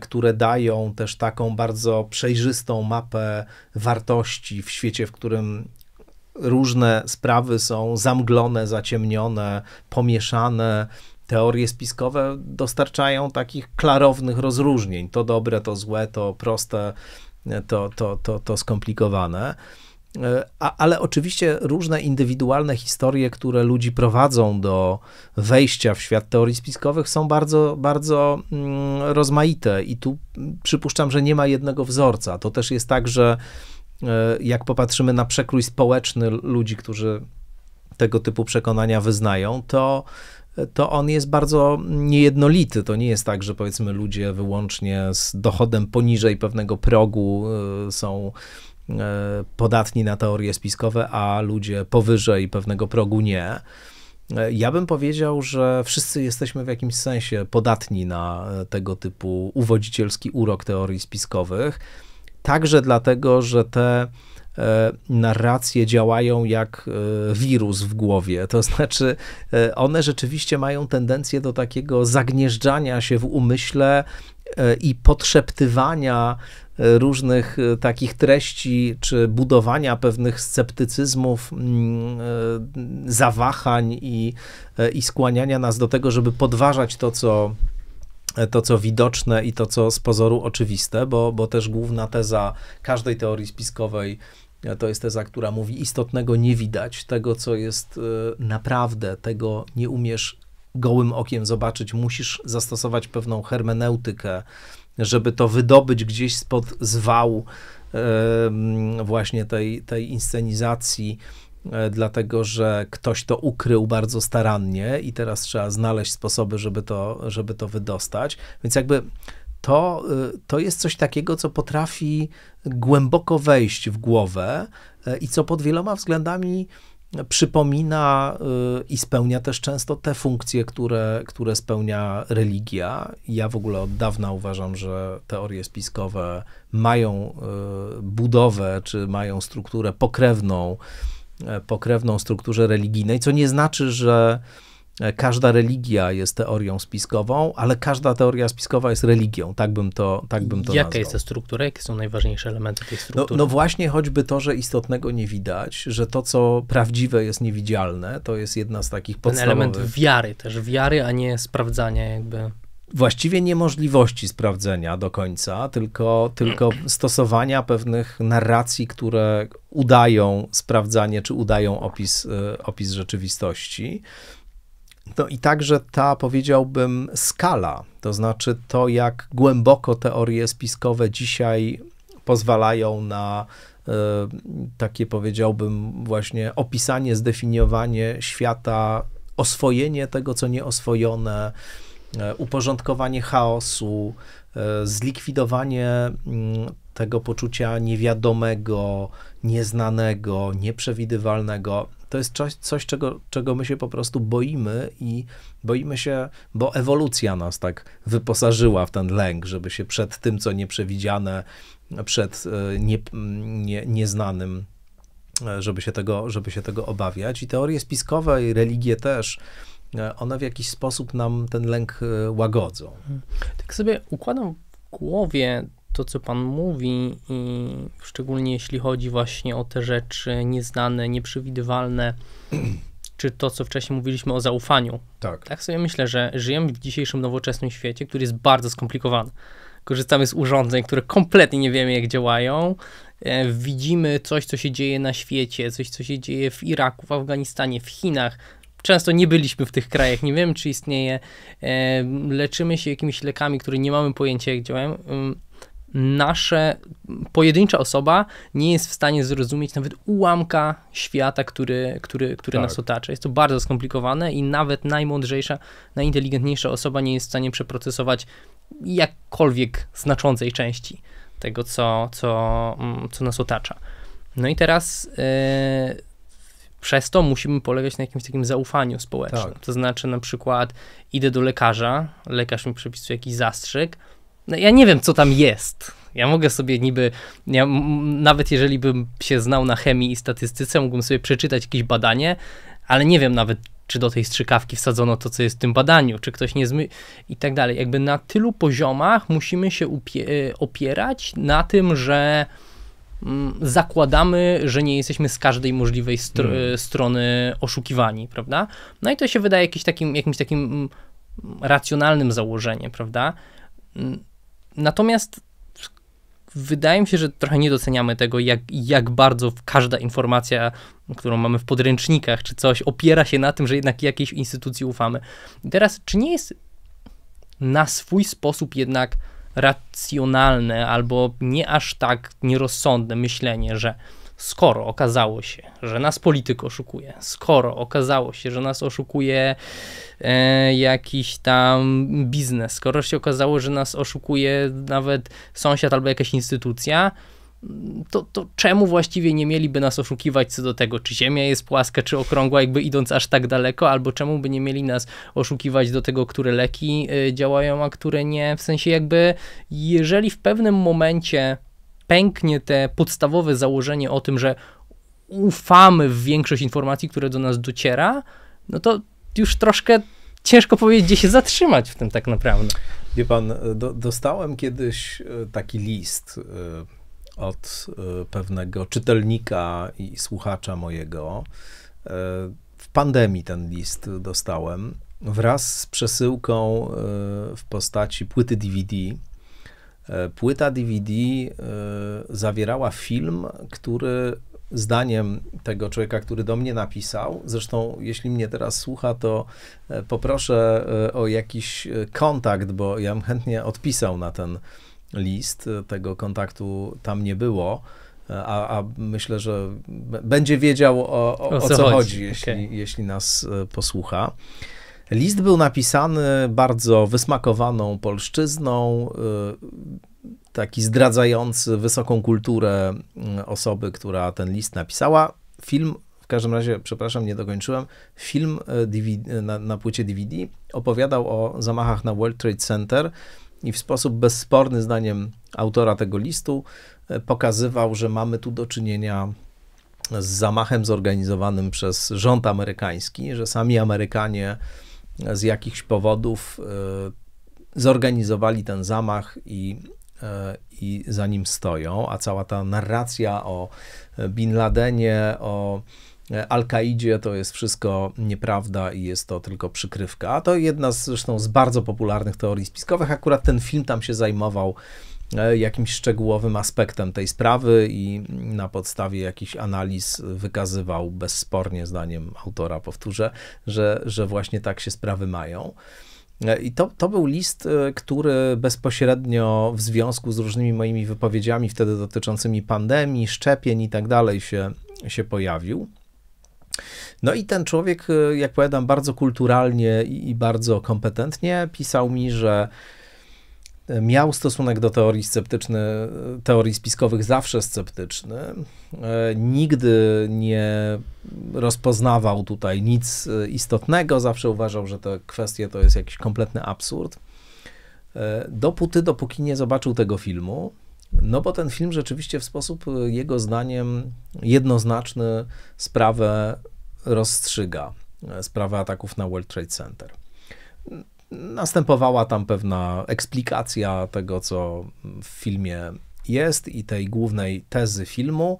które dają też taką bardzo przejrzystą mapę wartości w świecie, w którym różne sprawy są zamglone, zaciemnione, pomieszane, teorie spiskowe dostarczają takich klarownych rozróżnień. To dobre, to złe, to proste, to, to, to, to skomplikowane. E, a, ale oczywiście różne indywidualne historie, które ludzi prowadzą do wejścia w świat teorii spiskowych, są bardzo, bardzo mm, rozmaite i tu przypuszczam, że nie ma jednego wzorca. To też jest tak, że e, jak popatrzymy na przekrój społeczny ludzi, którzy tego typu przekonania wyznają, to to on jest bardzo niejednolity. To nie jest tak, że powiedzmy ludzie wyłącznie z dochodem poniżej pewnego progu e, są e, podatni na teorie spiskowe, a ludzie powyżej pewnego progu nie. E, ja bym powiedział, że wszyscy jesteśmy w jakimś sensie podatni na tego typu uwodzicielski urok teorii spiskowych, także dlatego, że te E, narracje działają jak e, wirus w głowie. To znaczy, e, one rzeczywiście mają tendencję do takiego zagnieżdżania się w umyśle i podszeptywania różnych takich treści, czy budowania pewnych sceptycyzmów, mm, zawahań i, i skłaniania nas do tego, żeby podważać to, co to, co widoczne i to, co z pozoru oczywiste, bo, bo też główna teza każdej teorii spiskowej E, to jest teza, która mówi: istotnego nie widać, tego co jest e, naprawdę, tego nie umiesz gołym okiem zobaczyć, musisz zastosować pewną hermeneutykę, żeby to wydobyć gdzieś spod zwału e, właśnie tej, tej inscenizacji dlatego że ktoś to ukrył bardzo starannie i teraz trzeba znaleźć sposoby, żeby to, żeby to wydostać. Więc jakby to, y, to jest coś takiego, co potrafi głęboko wejść w głowę y, i co pod wieloma względami przypomina y, i spełnia też często te funkcje, które, które spełnia religia. Ja w ogóle od dawna uważam, że teorie spiskowe mają budowę czy mają strukturę pokrewną, pokrewną strukturze religijnej, co nie znaczy, że każda religia jest teorią spiskową, ale każda teoria spiskowa jest religią, tak bym to, tak bym to Jaka nazwał. jest ta struktura? Jakie są najważniejsze elementy tej no, struktury? No, no, właśnie choćby to, że istotnego nie widać, że to, co prawdziwe jest niewidzialne, to jest jedna z takich podstawowych... Ten element wiary też, wiary, a nie sprawdzania jakby właściwie niemożliwości sprawdzenia do końca, tylko, tylko stosowania pewnych narracji, które udają sprawdzanie czy udają opis, y, opis rzeczywistości. No i także ta, powiedziałbym, skala, to znaczy to, jak głęboko teorie spiskowe dzisiaj pozwalają na e, takie, powiedziałbym, właśnie opisanie, zdefiniowanie świata, oswojenie tego, co nieoswojone, e, uporządkowanie chaosu, e, zlikwidowanie mm, tego poczucia niewiadomego, nieznanego, nieprzewidywalnego to jest coś, coś czego, czego my się po prostu boimy i boimy się, bo ewolucja nas tak wyposażyła w ten lęk, żeby się przed tym, co nieprzewidziane, przed e, nie, nie, nieznanym, e, żeby się, tego, żeby się tego obawiać. I teorie spiskowe i religie też e, one w jakiś sposób nam ten lęk łagodzą. Tak sobie układam w głowie to, co Pan mówi, i szczególnie jeśli chodzi właśnie o te rzeczy nieznane, nieprzewidywalne, czy to, co wcześniej mówiliśmy o zaufaniu. Tak. Tak sobie myślę, że żyjemy w dzisiejszym nowoczesnym świecie, który jest bardzo skomplikowany. Korzystamy z urządzeń, które kompletnie nie wiemy, jak działają. E, widzimy coś, co się dzieje na świecie, coś, co się dzieje w Iraku, w Afganistanie, w Chinach, często nie byliśmy w tych krajach, nie wiem czy istnieje, e, leczymy się jakimiś lekami, które nie mamy pojęcia jak działają nasze pojedyncza osoba nie jest w stanie zrozumieć nawet ułamka świata, który, który, który tak. nas otacza. Jest to bardzo skomplikowane i nawet najmądrzejsza, najinteligentniejsza osoba nie jest w stanie przeprocesować jakkolwiek znaczącej części tego, co, co, mm, co nas otacza. No i teraz yy, przez to musimy polegać na jakimś takim zaufaniu społecznym. Tak. To znaczy, na przykład, idę do lekarza, lekarz mi przepisuje jakiś zastrzyk no ja nie wiem, co tam jest. Ja mogę sobie niby, ja, nawet jeżeli bym się znał na chemii i statystyce, mógłbym sobie przeczytać jakieś badanie, ale nie wiem nawet, czy do tej strzykawki wsadzono to, co jest w tym badaniu, czy ktoś nie zmy... i tak dalej. Jakby na tylu poziomach musimy się upie- y, opierać na tym, że mm, zakładamy, że nie jesteśmy z każdej możliwej str- hmm. y, strony oszukiwani, prawda? No i to się wydaje jakimś takim, jakimś takim mm, racjonalnym założeniem, prawda? Mm, Natomiast wydaje mi się, że trochę nie doceniamy tego, jak, jak bardzo każda informacja, którą mamy w podręcznikach czy coś, opiera się na tym, że jednak jakiejś instytucji ufamy. teraz, czy nie jest na swój sposób jednak racjonalne albo nie aż tak nierozsądne myślenie, że skoro okazało się, że nas polityk oszukuje, skoro okazało się, że nas oszukuje e, jakiś tam biznes, skoro się okazało, że nas oszukuje nawet sąsiad albo jakaś instytucja, to, to czemu właściwie nie mieliby nas oszukiwać co do tego, czy Ziemia jest płaska, czy okrągła, jakby idąc aż tak daleko, albo czemu by nie mieli nas oszukiwać do tego, które leki e, działają, a które nie, w sensie jakby jeżeli w pewnym momencie pęknie te podstawowe założenie o tym, że ufamy w większość informacji, które do nas dociera, no to już troszkę ciężko powiedzieć, gdzie się zatrzymać w tym tak naprawdę. Wie pan, do, dostałem kiedyś e, taki list e, od e, pewnego czytelnika i słuchacza mojego. W pandemii ten list dostałem wraz z przesyłką w postaci płyty DVD E, płyta DVD e, zawierała film, który zdaniem tego człowieka, który do mnie napisał. Zresztą, jeśli mnie teraz słucha, to e, poproszę o jakiś kontakt, bo ja bym chętnie odpisał na ten list. Tego kontaktu tam nie było. A, a myślę, że będzie wiedział o, o, o, co, co, chodzi, chodzi jeśli, okay. jeśli nas posłucha. List był napisany bardzo wysmakowaną polszczyzną, y, taki zdradzający wysoką kulturę y, osoby, która ten list napisała. Film, w każdym razie, przepraszam, nie dokończyłem, film y, DVD, na, na płycie DVD opowiadał o zamachach na World Trade Center i w sposób bezsporny, zdaniem autora tego listu, pokazywał, że mamy tu do czynienia z zamachem zorganizowanym przez rząd amerykański, że sami Amerykanie z jakichś powodów e, zorganizowali ten zamach i, e, i za nim stoją, a cała ta narracja o Bin Ladenie, o Al-Kaidzie to jest wszystko nieprawda i jest to tylko przykrywka. A to jedna z, zresztą z bardzo popularnych teorii spiskowych. Akurat ten film tam się zajmował E, jakimś szczegółowym aspektem tej sprawy i na podstawie jakichś analiz wykazywał bezspornie, zdaniem autora, powtórzę, że, że właśnie tak się sprawy mają. E, I to, to był list, e, który bezpośrednio w związku z różnymi moimi wypowiedziami wtedy dotyczącymi pandemii, szczepień i tak dalej się, się pojawił. No i ten człowiek, jak powiadam, bardzo kulturalnie i, i bardzo kompetentnie pisał mi, że miał stosunek do teorii sceptyczny, teorii spiskowych zawsze sceptyczny. E, nigdy nie rozpoznawał tutaj nic e, istotnego, zawsze uważał, że te kwestie to jest jakiś kompletny absurd. E, dopóty, dopóki nie zobaczył tego filmu, no bo ten film rzeczywiście w sposób jego zdaniem jednoznaczny sprawę rozstrzyga, sprawę ataków na World Trade Center Następowała tam pewna eksplikacja tego, co w filmie jest i tej głównej tezy filmu,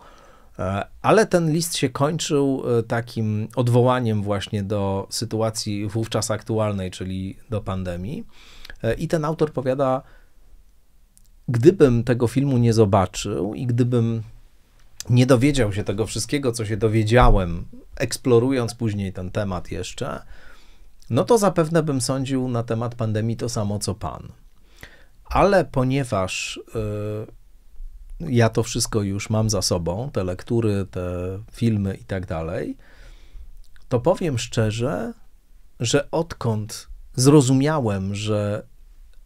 e, ale ten list się kończył e, takim odwołaniem właśnie do sytuacji wówczas aktualnej, czyli do pandemii. E, I ten autor powiada, gdybym tego filmu nie zobaczył i gdybym nie dowiedział się tego wszystkiego, co się dowiedziałem, eksplorując później ten temat jeszcze, no to zapewne bym sądził na temat pandemii to samo co pan. Ale ponieważ y, ja to wszystko już mam za sobą, te lektury, te filmy i tak dalej, to powiem szczerze, że odkąd zrozumiałem, że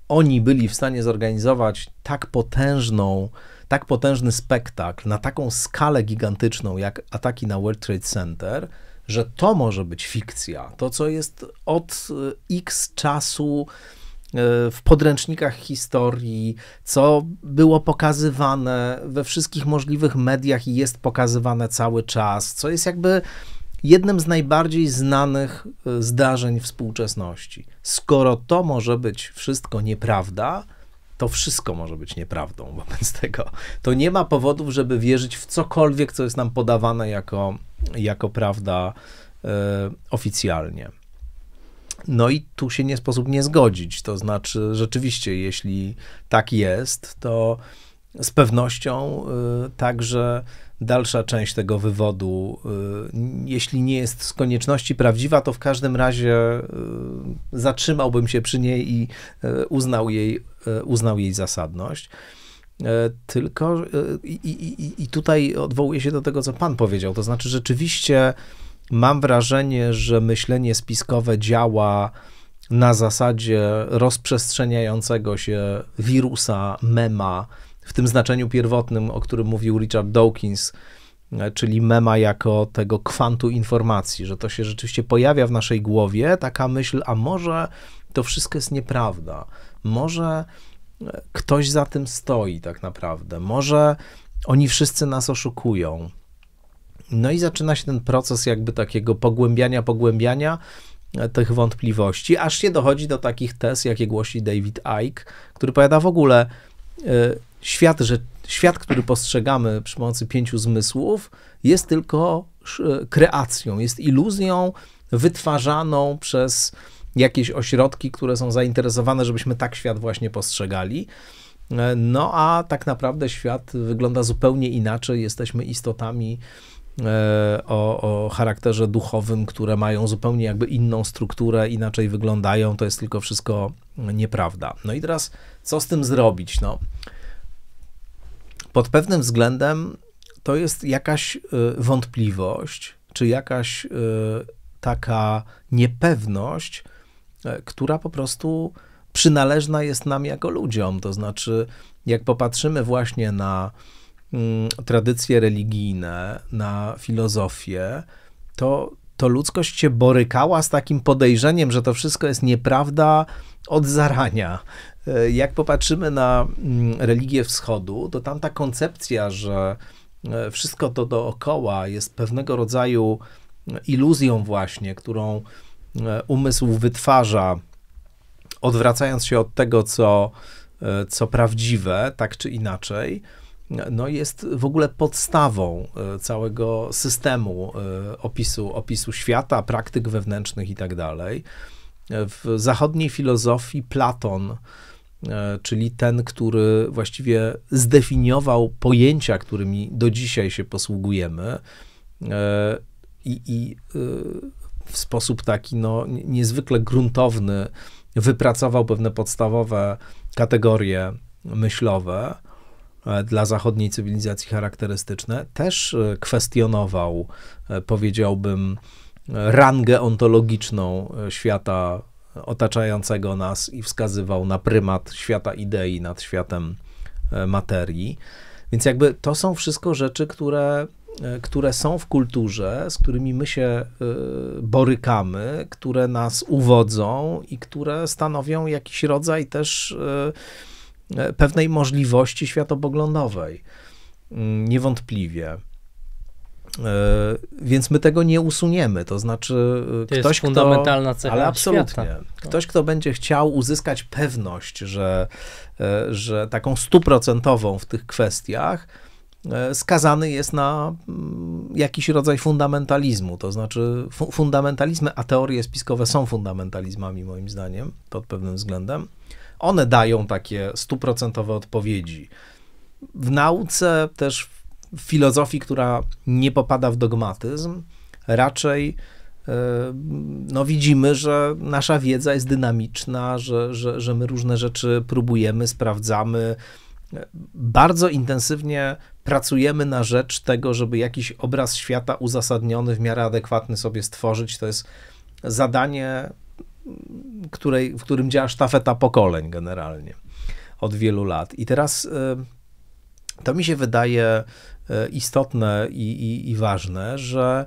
oni byli w stanie zorganizować tak potężną, tak potężny spektakl na taką skalę gigantyczną jak ataki na World Trade Center, że to może być fikcja, to co jest od y, x czasu y, w podręcznikach historii, co było pokazywane we wszystkich możliwych mediach i jest pokazywane cały czas, co jest jakby jednym z najbardziej znanych y, zdarzeń współczesności. Skoro to może być wszystko nieprawda, to wszystko może być nieprawdą wobec tego. To nie ma powodów, żeby wierzyć w cokolwiek, co jest nam podawane jako jako prawda e, oficjalnie. No i tu się nie sposób nie zgodzić. To znaczy, rzeczywiście, jeśli tak jest, to z pewnością e, także dalsza część tego wywodu, e, jeśli nie jest z konieczności prawdziwa, to w każdym razie zatrzymałbym się przy niej i uznał jej, uznał jej zasadność. E, tylko e, i, i, i tutaj odwołuję się do tego, co pan powiedział. To znaczy, rzeczywiście mam wrażenie, że myślenie spiskowe działa na zasadzie rozprzestrzeniającego się wirusa, mema, w tym znaczeniu pierwotnym, o którym mówił Richard Dawkins, e, czyli mema jako tego kwantu informacji, że to się rzeczywiście pojawia w naszej głowie, taka myśl, a może to wszystko jest nieprawda, może ktoś za tym stoi tak naprawdę. Może oni wszyscy nas oszukują. No i zaczyna się ten proces jakby takiego pogłębiania, pogłębiania e, tych wątpliwości, aż się dochodzi do takich tez, jakie głosi David Icke, który powiada w ogóle e, świat, że świat, który postrzegamy przy pomocy pięciu zmysłów, jest tylko kreacją, jest iluzją wytwarzaną przez jakieś ośrodki, które są zainteresowane, żebyśmy tak świat właśnie postrzegali. E, no a tak naprawdę świat wygląda zupełnie inaczej. Jesteśmy istotami e, o, o charakterze duchowym, które mają zupełnie jakby inną strukturę, inaczej wyglądają. To jest tylko wszystko nieprawda. No i teraz co z tym zrobić? No, pod pewnym względem to jest jakaś e, wątpliwość, czy jakaś taka niepewność, E, która po prostu przynależna jest nam jako ludziom. To znaczy, jak popatrzymy właśnie na mm, tradycje religijne, na filozofię, to, to ludzkość się borykała z takim podejrzeniem, że to wszystko jest nieprawda od zarania. E, jak popatrzymy na mm, religię wschodu, to tam ta koncepcja, że e, wszystko to dookoła jest pewnego rodzaju mm, iluzją właśnie, którą E, umysł wytwarza, odwracając się od tego, co, e, co prawdziwe, tak czy inaczej, no jest w ogóle podstawą e, całego systemu opisu, opisu świata, praktyk wewnętrznych i tak dalej. W zachodniej filozofii Platon, czyli ten, który właściwie zdefiniował pojęcia, którymi do dzisiaj się posługujemy, i, i w sposób taki no, niezwykle gruntowny wypracował pewne podstawowe kategorie myślowe e, dla zachodniej cywilizacji charakterystyczne, też e, kwestionował, e, powiedziałbym, rangę ontologiczną świata otaczającego nas i wskazywał na prymat świata idei nad światem materii. Więc jakby to są wszystko rzeczy, które E, które są w kulturze, z którymi my się e, borykamy, które nas uwodzą i które stanowią jakiś rodzaj też e, pewnej możliwości światopoglądowej. Mm, niewątpliwie. Więc my tego nie usuniemy. To znaczy, to ktoś, jest fundamentalna kto, cecha ale absolutnie, świata. No. ktoś, kto będzie chciał uzyskać pewność, że, że taką stuprocentową w tych kwestiach, E, skazany jest na mm, jakiś rodzaj fundamentalizmu, to znaczy fu fundamentalizmy, a teorie spiskowe są fundamentalizmami moim zdaniem, pod pewnym względem. One dają takie stuprocentowe odpowiedzi. W nauce, też w filozofii, która nie popada w dogmatyzm, raczej e, no widzimy, że nasza wiedza jest dynamiczna, że, że, że my różne rzeczy próbujemy, sprawdzamy, e, bardzo intensywnie pracujemy na rzecz tego, żeby jakiś obraz świata uzasadniony, w miarę adekwatny sobie stworzyć. To jest zadanie, której, w którym działa sztafeta pokoleń generalnie od wielu lat. I teraz y, to mi się wydaje y, istotne i, i, i ważne, że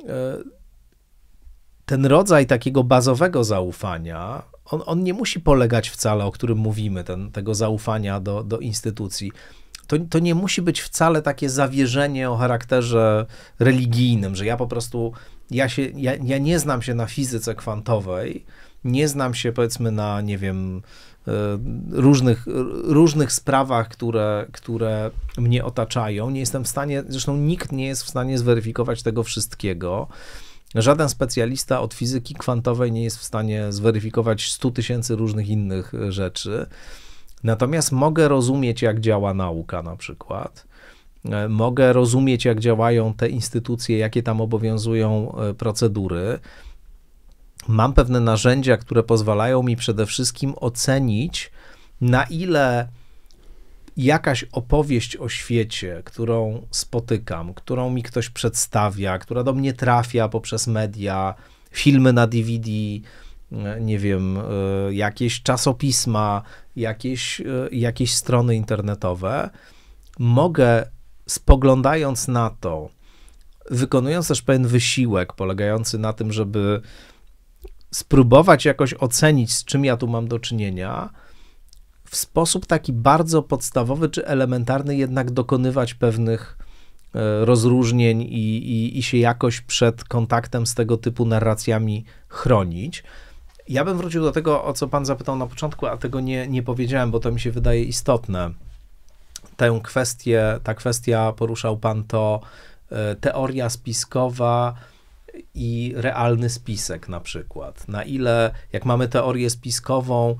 y, ten rodzaj takiego bazowego zaufania, on, on, nie musi polegać wcale, o którym mówimy, ten, tego zaufania do, do instytucji to, to nie musi być wcale takie zawierzenie o charakterze religijnym, że ja po prostu, ja, się, ja, ja nie znam się na fizyce kwantowej, nie znam się powiedzmy na, nie wiem, e, różnych, różnych sprawach, które, które mnie otaczają. Nie jestem w stanie, zresztą nikt nie jest w stanie zweryfikować tego wszystkiego. Żaden specjalista od fizyki kwantowej nie jest w stanie zweryfikować 100 tysięcy różnych innych rzeczy. Natomiast mogę rozumieć, jak działa nauka na przykład. E, mogę rozumieć, jak działają te instytucje, jakie tam obowiązują e, procedury. Mam pewne narzędzia, które pozwalają mi przede wszystkim ocenić, na ile jakaś opowieść o świecie, którą spotykam, którą mi ktoś przedstawia, która do mnie trafia poprzez media, filmy na DVD, e, nie wiem, jakieś czasopisma, jakieś, e, jakieś strony internetowe, mogę spoglądając na to, wykonując też pewien wysiłek polegający na tym, żeby spróbować jakoś ocenić, z czym ja tu mam do czynienia, w sposób taki bardzo podstawowy czy elementarny jednak dokonywać pewnych e, rozróżnień i, i, i się jakoś przed kontaktem z tego typu narracjami chronić. Ja bym wrócił do tego, o co pan zapytał na początku, a tego nie, nie powiedziałem, bo to mi się wydaje istotne. Tę kwestię, ta kwestia poruszał pan to e, teoria spiskowa i realny spisek na przykład. Na ile, jak mamy teorię spiskową,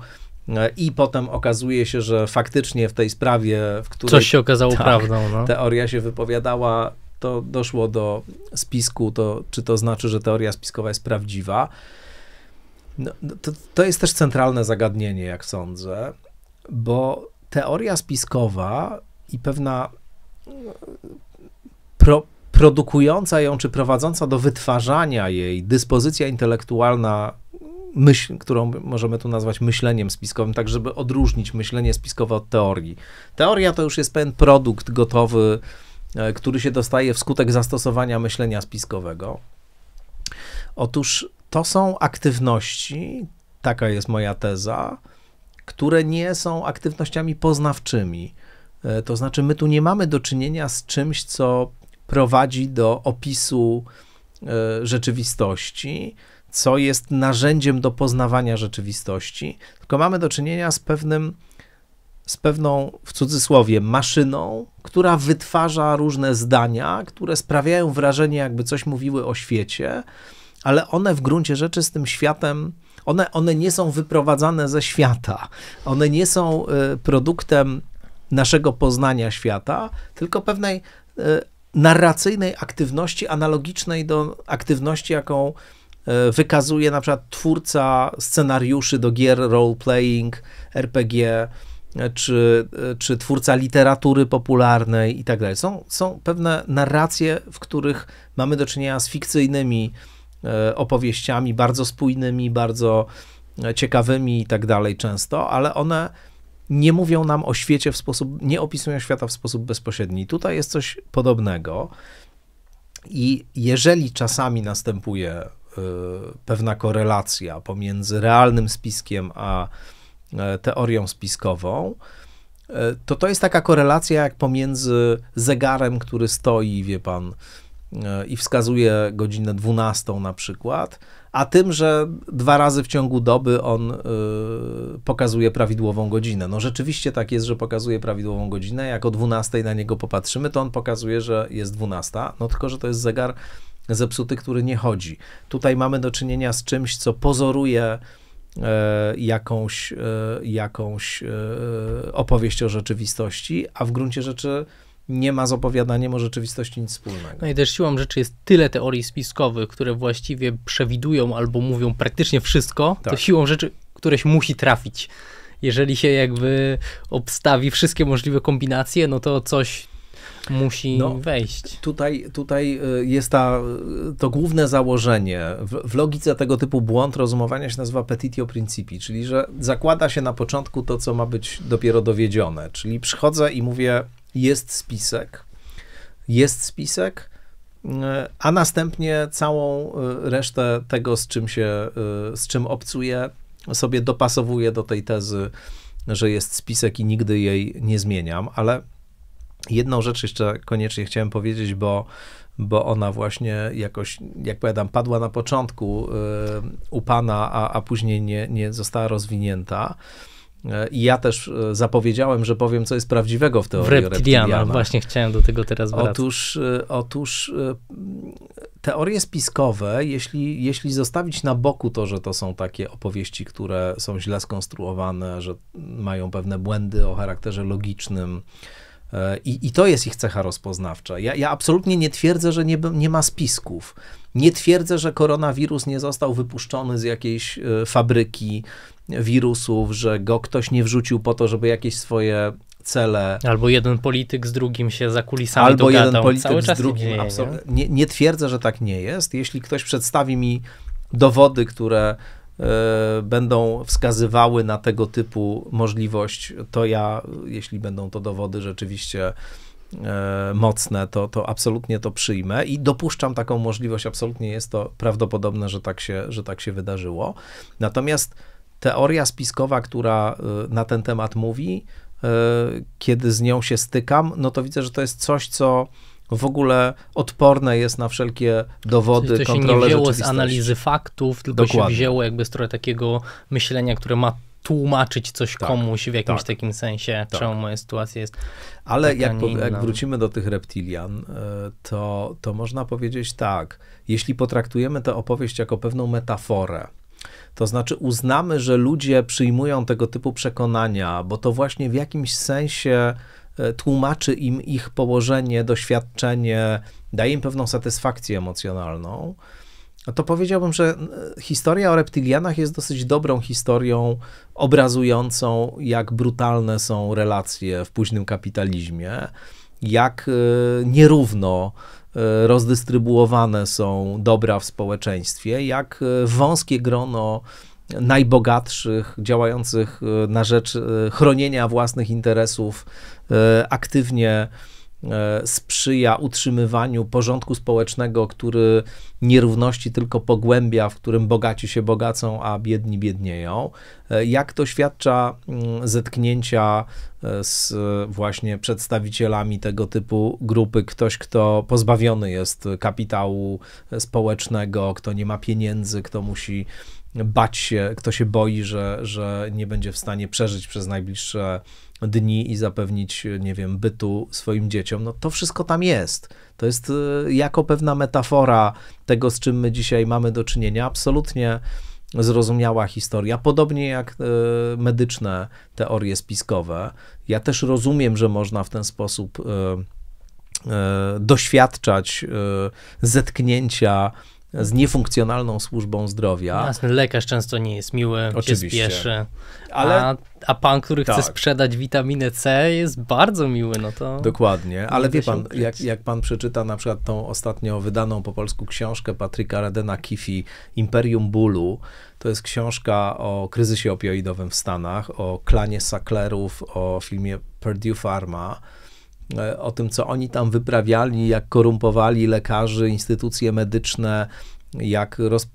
e, i potem okazuje się, że faktycznie w tej sprawie, w której. Coś się okazało tak, prawdą. No. Teoria się wypowiadała, to doszło do spisku, to czy to znaczy, że teoria spiskowa jest prawdziwa? No, no, to, to jest też centralne zagadnienie, jak sądzę, bo teoria spiskowa i pewna e, pro, produkująca ją, czy prowadząca do wytwarzania jej dyspozycja intelektualna, myśl, którą możemy tu nazwać myśleniem spiskowym, tak żeby odróżnić myślenie spiskowe od teorii. Teoria to już jest pewien produkt gotowy, e, który się dostaje wskutek zastosowania myślenia spiskowego. Otóż to są aktywności, taka jest moja teza, które nie są aktywnościami poznawczymi. E, to znaczy, my tu nie mamy do czynienia z czymś, co prowadzi do opisu e, rzeczywistości, co jest narzędziem do poznawania rzeczywistości, tylko mamy do czynienia z pewnym, z pewną, w cudzysłowie, maszyną, która wytwarza różne zdania, które sprawiają wrażenie, jakby coś mówiły o świecie, ale one w gruncie rzeczy z tym światem one, one nie są wyprowadzane ze świata, one nie są y, produktem naszego poznania świata, tylko pewnej y, narracyjnej aktywności analogicznej do aktywności, jaką y, wykazuje na przykład twórca scenariuszy do gier role-playing, RPG, czy, czy twórca literatury popularnej i tak dalej. Są, są pewne narracje, w których mamy do czynienia z fikcyjnymi E, opowieściami, bardzo spójnymi, bardzo e, ciekawymi i tak dalej często, ale one nie mówią nam o świecie w sposób, nie opisują świata w sposób bezpośredni. Tutaj jest coś podobnego. I jeżeli czasami następuje e, pewna korelacja pomiędzy realnym spiskiem a teorią spiskową, to to jest taka korelacja jak pomiędzy zegarem, który stoi, wie pan, i wskazuje godzinę 12 na przykład, a tym, że dwa razy w ciągu doby on y, pokazuje prawidłową godzinę. No rzeczywiście tak jest, że pokazuje prawidłową godzinę. Jak o 12 na niego popatrzymy, to on pokazuje, że jest 12, no tylko, że to jest zegar zepsuty, który nie chodzi. Tutaj mamy do czynienia z czymś, co pozoruje e, jakąś, e, jakąś e, opowieść o rzeczywistości, a w gruncie rzeczy nie ma z opowiadaniem o rzeczywistości nic wspólnego. No i też siłą rzeczy jest tyle teorii spiskowych, które właściwie przewidują albo mówią praktycznie wszystko, tak. to siłą rzeczy któreś musi trafić. Jeżeli się jakby obstawi wszystkie możliwe kombinacje, no to coś musi no, wejść. Tutaj, tutaj y, jest ta, y, to główne założenie. W, w logice tego typu błąd rozumowania się nazywa petitio principi, czyli że zakłada się na początku to, co ma być dopiero dowiedzione. Czyli przychodzę i mówię, jest spisek, jest spisek, e, a następnie całą e, resztę tego, z czym się, e, z czym obcuję, sobie dopasowuję do tej tezy, że jest spisek i nigdy jej nie zmieniam, ale jedną rzecz jeszcze koniecznie chciałem powiedzieć, bo, bo ona właśnie jakoś, jak powiadam, padła na początku u pana, a, a później nie, nie została rozwinięta E, I ja też e, zapowiedziałem, że powiem, co jest prawdziwego w teorii w reptiliana. reptiliana. Właśnie chciałem do tego teraz wracać. Otóż, e, otóż teorie spiskowe, jeśli, jeśli zostawić na boku to, że to są takie opowieści, które są źle skonstruowane, że mają pewne błędy o charakterze logicznym, E, I, I to jest ich cecha rozpoznawcza. Ja, ja absolutnie nie twierdzę, że nie, nie ma spisków. Nie twierdzę, że koronawirus nie został wypuszczony z jakiejś e, fabryki wirusów, że go ktoś nie wrzucił po to, żeby jakieś swoje cele. Albo jeden polityk z drugim się za kulisami Albo dogadał. jeden polityk Cały z drugim. Nie, nie, nie twierdzę, że tak nie jest. Jeśli ktoś przedstawi mi dowody, które E, będą wskazywały na tego typu możliwość, to ja, jeśli będą to dowody rzeczywiście e, mocne, to, to absolutnie to przyjmę i dopuszczam taką możliwość, absolutnie jest to prawdopodobne, że tak się, że tak się wydarzyło. Natomiast teoria spiskowa, która e, na ten temat mówi, kiedy z nią się stykam, no to widzę, że to jest coś, co w ogóle odporne jest na wszelkie dowody, Czyli to się nie wzięło z analizy faktów, tylko Dokładnie. się wzięło jakby z trochę takiego myślenia, które ma tłumaczyć coś tak, komuś w jakimś tak, takim sensie, tak. czemu moja sytuacja jest. Ale jak, po, jak, no. wrócimy do tych reptilian, e, to, to można powiedzieć tak, jeśli potraktujemy tę opowieść jako pewną metaforę, to znaczy uznamy, że ludzie przyjmują tego typu przekonania, bo to właśnie w jakimś sensie E, tłumaczy im ich położenie, doświadczenie, daje im pewną satysfakcję emocjonalną, no to powiedziałbym, że historia o reptylianach jest dosyć dobrą historią obrazującą, jak brutalne są relacje w późnym kapitalizmie, jak e, nierówno e, rozdystrybuowane są dobra w społeczeństwie, jak wąskie grono najbogatszych, działających e, na rzecz e, chronienia własnych interesów, e, aktywnie sprzyja utrzymywaniu porządku społecznego, który nierówności tylko pogłębia, w którym bogaci się bogacą, a biedni biednieją. Jak to świadcza mm, zetknięcia z właśnie przedstawicielami tego typu grupy, ktoś, kto pozbawiony jest kapitału społecznego, kto nie ma pieniędzy, kto musi bać się, kto się boi, że, że nie będzie w stanie przeżyć przez najbliższe dni i zapewnić, nie wiem, bytu swoim dzieciom, no to wszystko tam jest. To jest y, jako pewna metafora tego, z czym my dzisiaj mamy do czynienia, absolutnie zrozumiała historia, podobnie jak y, medyczne teorie spiskowe. Ja też rozumiem, że można w ten sposób y, doświadczać zetknięcia z niefunkcjonalną służbą zdrowia. Jasne, lekarz często nie jest miły, Oczywiście. się spieszy. Ale... A, a pan, który tak. chce sprzedać witaminę C jest bardzo miły, no to... Dokładnie, ale wie pan, jak, jak pan przeczyta na przykład tą ostatnio wydaną po polsku książkę Patryka Redena Kifi, Imperium Bólu, to jest książka o kryzysie opioidowym w Stanach, o klanie Sacklerów, o filmie Purdue Pharma, E, o tym, co oni tam wyprawiali, jak korumpowali lekarzy, instytucje medyczne, jak roz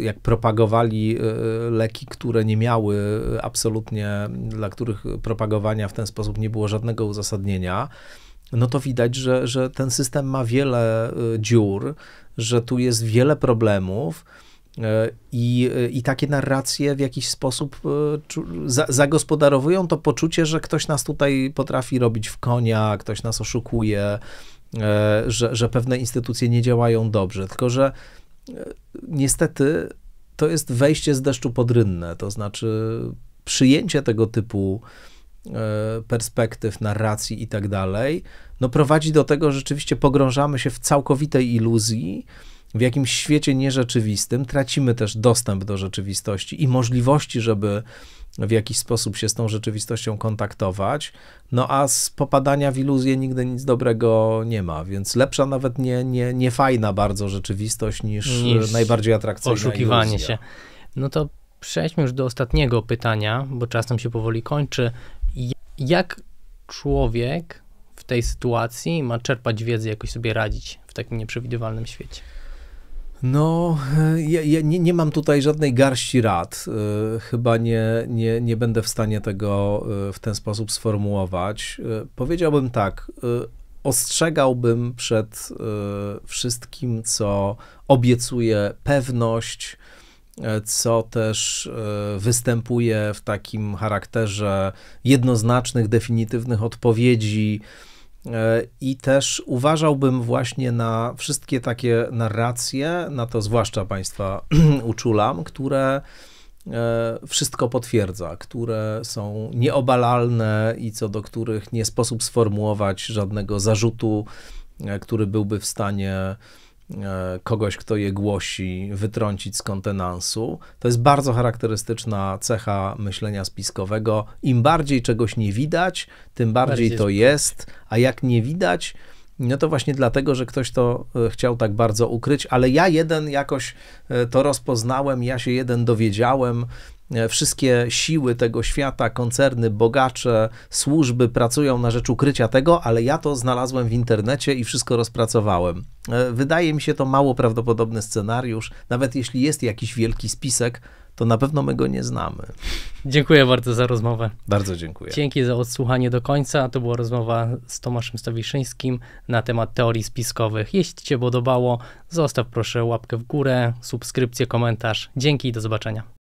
jak propagowali e, leki, które nie miały e, absolutnie, dla których propagowania w ten sposób nie było żadnego uzasadnienia, no to widać, że, że ten system ma wiele dziur, że tu jest wiele problemów. E, I, e, I takie narracje w jakiś sposób e, zagospodarowują to poczucie, że ktoś nas tutaj potrafi robić w konia, ktoś nas oszukuje, że, że pewne instytucje nie działają dobrze. Tylko, że niestety to jest wejście z deszczu pod rynne, to znaczy przyjęcie tego typu perspektyw, narracji i tak dalej, no prowadzi do tego, że rzeczywiście pogrążamy się w całkowitej iluzji, w jakimś świecie nierzeczywistym tracimy też dostęp do rzeczywistości i możliwości, żeby w jakiś sposób się z tą rzeczywistością kontaktować, no a z popadania w iluzję nigdy nic dobrego nie ma, więc lepsza nawet nie, nie, nie fajna bardzo rzeczywistość niż, niż najbardziej atrakcyjna oszukiwanie iluzja. się. No to przejdźmy już do ostatniego pytania, bo czas nam się powoli kończy. Jak człowiek w tej sytuacji ma czerpać wiedzę, jakoś sobie radzić w takim nieprzewidywalnym świecie? No, e, ja, ja nie, nie, mam tutaj żadnej garści rad. E, chyba nie, nie, nie będę w stanie tego e, w ten sposób sformułować. Powiedziałbym tak, ostrzegałbym przed wszystkim, co obiecuje pewność, co też występuje w takim charakterze jednoznacznych, definitywnych odpowiedzi, E, I też uważałbym właśnie na wszystkie takie narracje, na to zwłaszcza Państwa uczulam, które e, wszystko potwierdza, które są nieobalalne i co do których nie sposób sformułować żadnego zarzutu, e, który byłby w stanie E, kogoś, kto je głosi, wytrącić z kontenansu. To jest bardzo charakterystyczna cecha myślenia spiskowego. Im bardziej czegoś nie widać, tym bardziej, bardziej to jest, a jak nie widać, no to właśnie dlatego, że ktoś to e, chciał tak bardzo ukryć, ale ja jeden jakoś e, to rozpoznałem, ja się jeden dowiedziałem, E, wszystkie siły tego świata, koncerny, bogacze, służby pracują na rzecz ukrycia tego, ale ja to znalazłem w internecie i wszystko rozpracowałem. E, wydaje mi się to mało prawdopodobny scenariusz, nawet jeśli jest jakiś wielki spisek, to na pewno my go nie znamy. Dziękuję bardzo za rozmowę. Bardzo dziękuję. Dzięki za odsłuchanie do końca. To była rozmowa z Tomaszem Stawiszyńskim na temat teorii spiskowych. Jeśli Cię podobało, zostaw proszę łapkę w górę, subskrypcję, komentarz. Dzięki i do zobaczenia.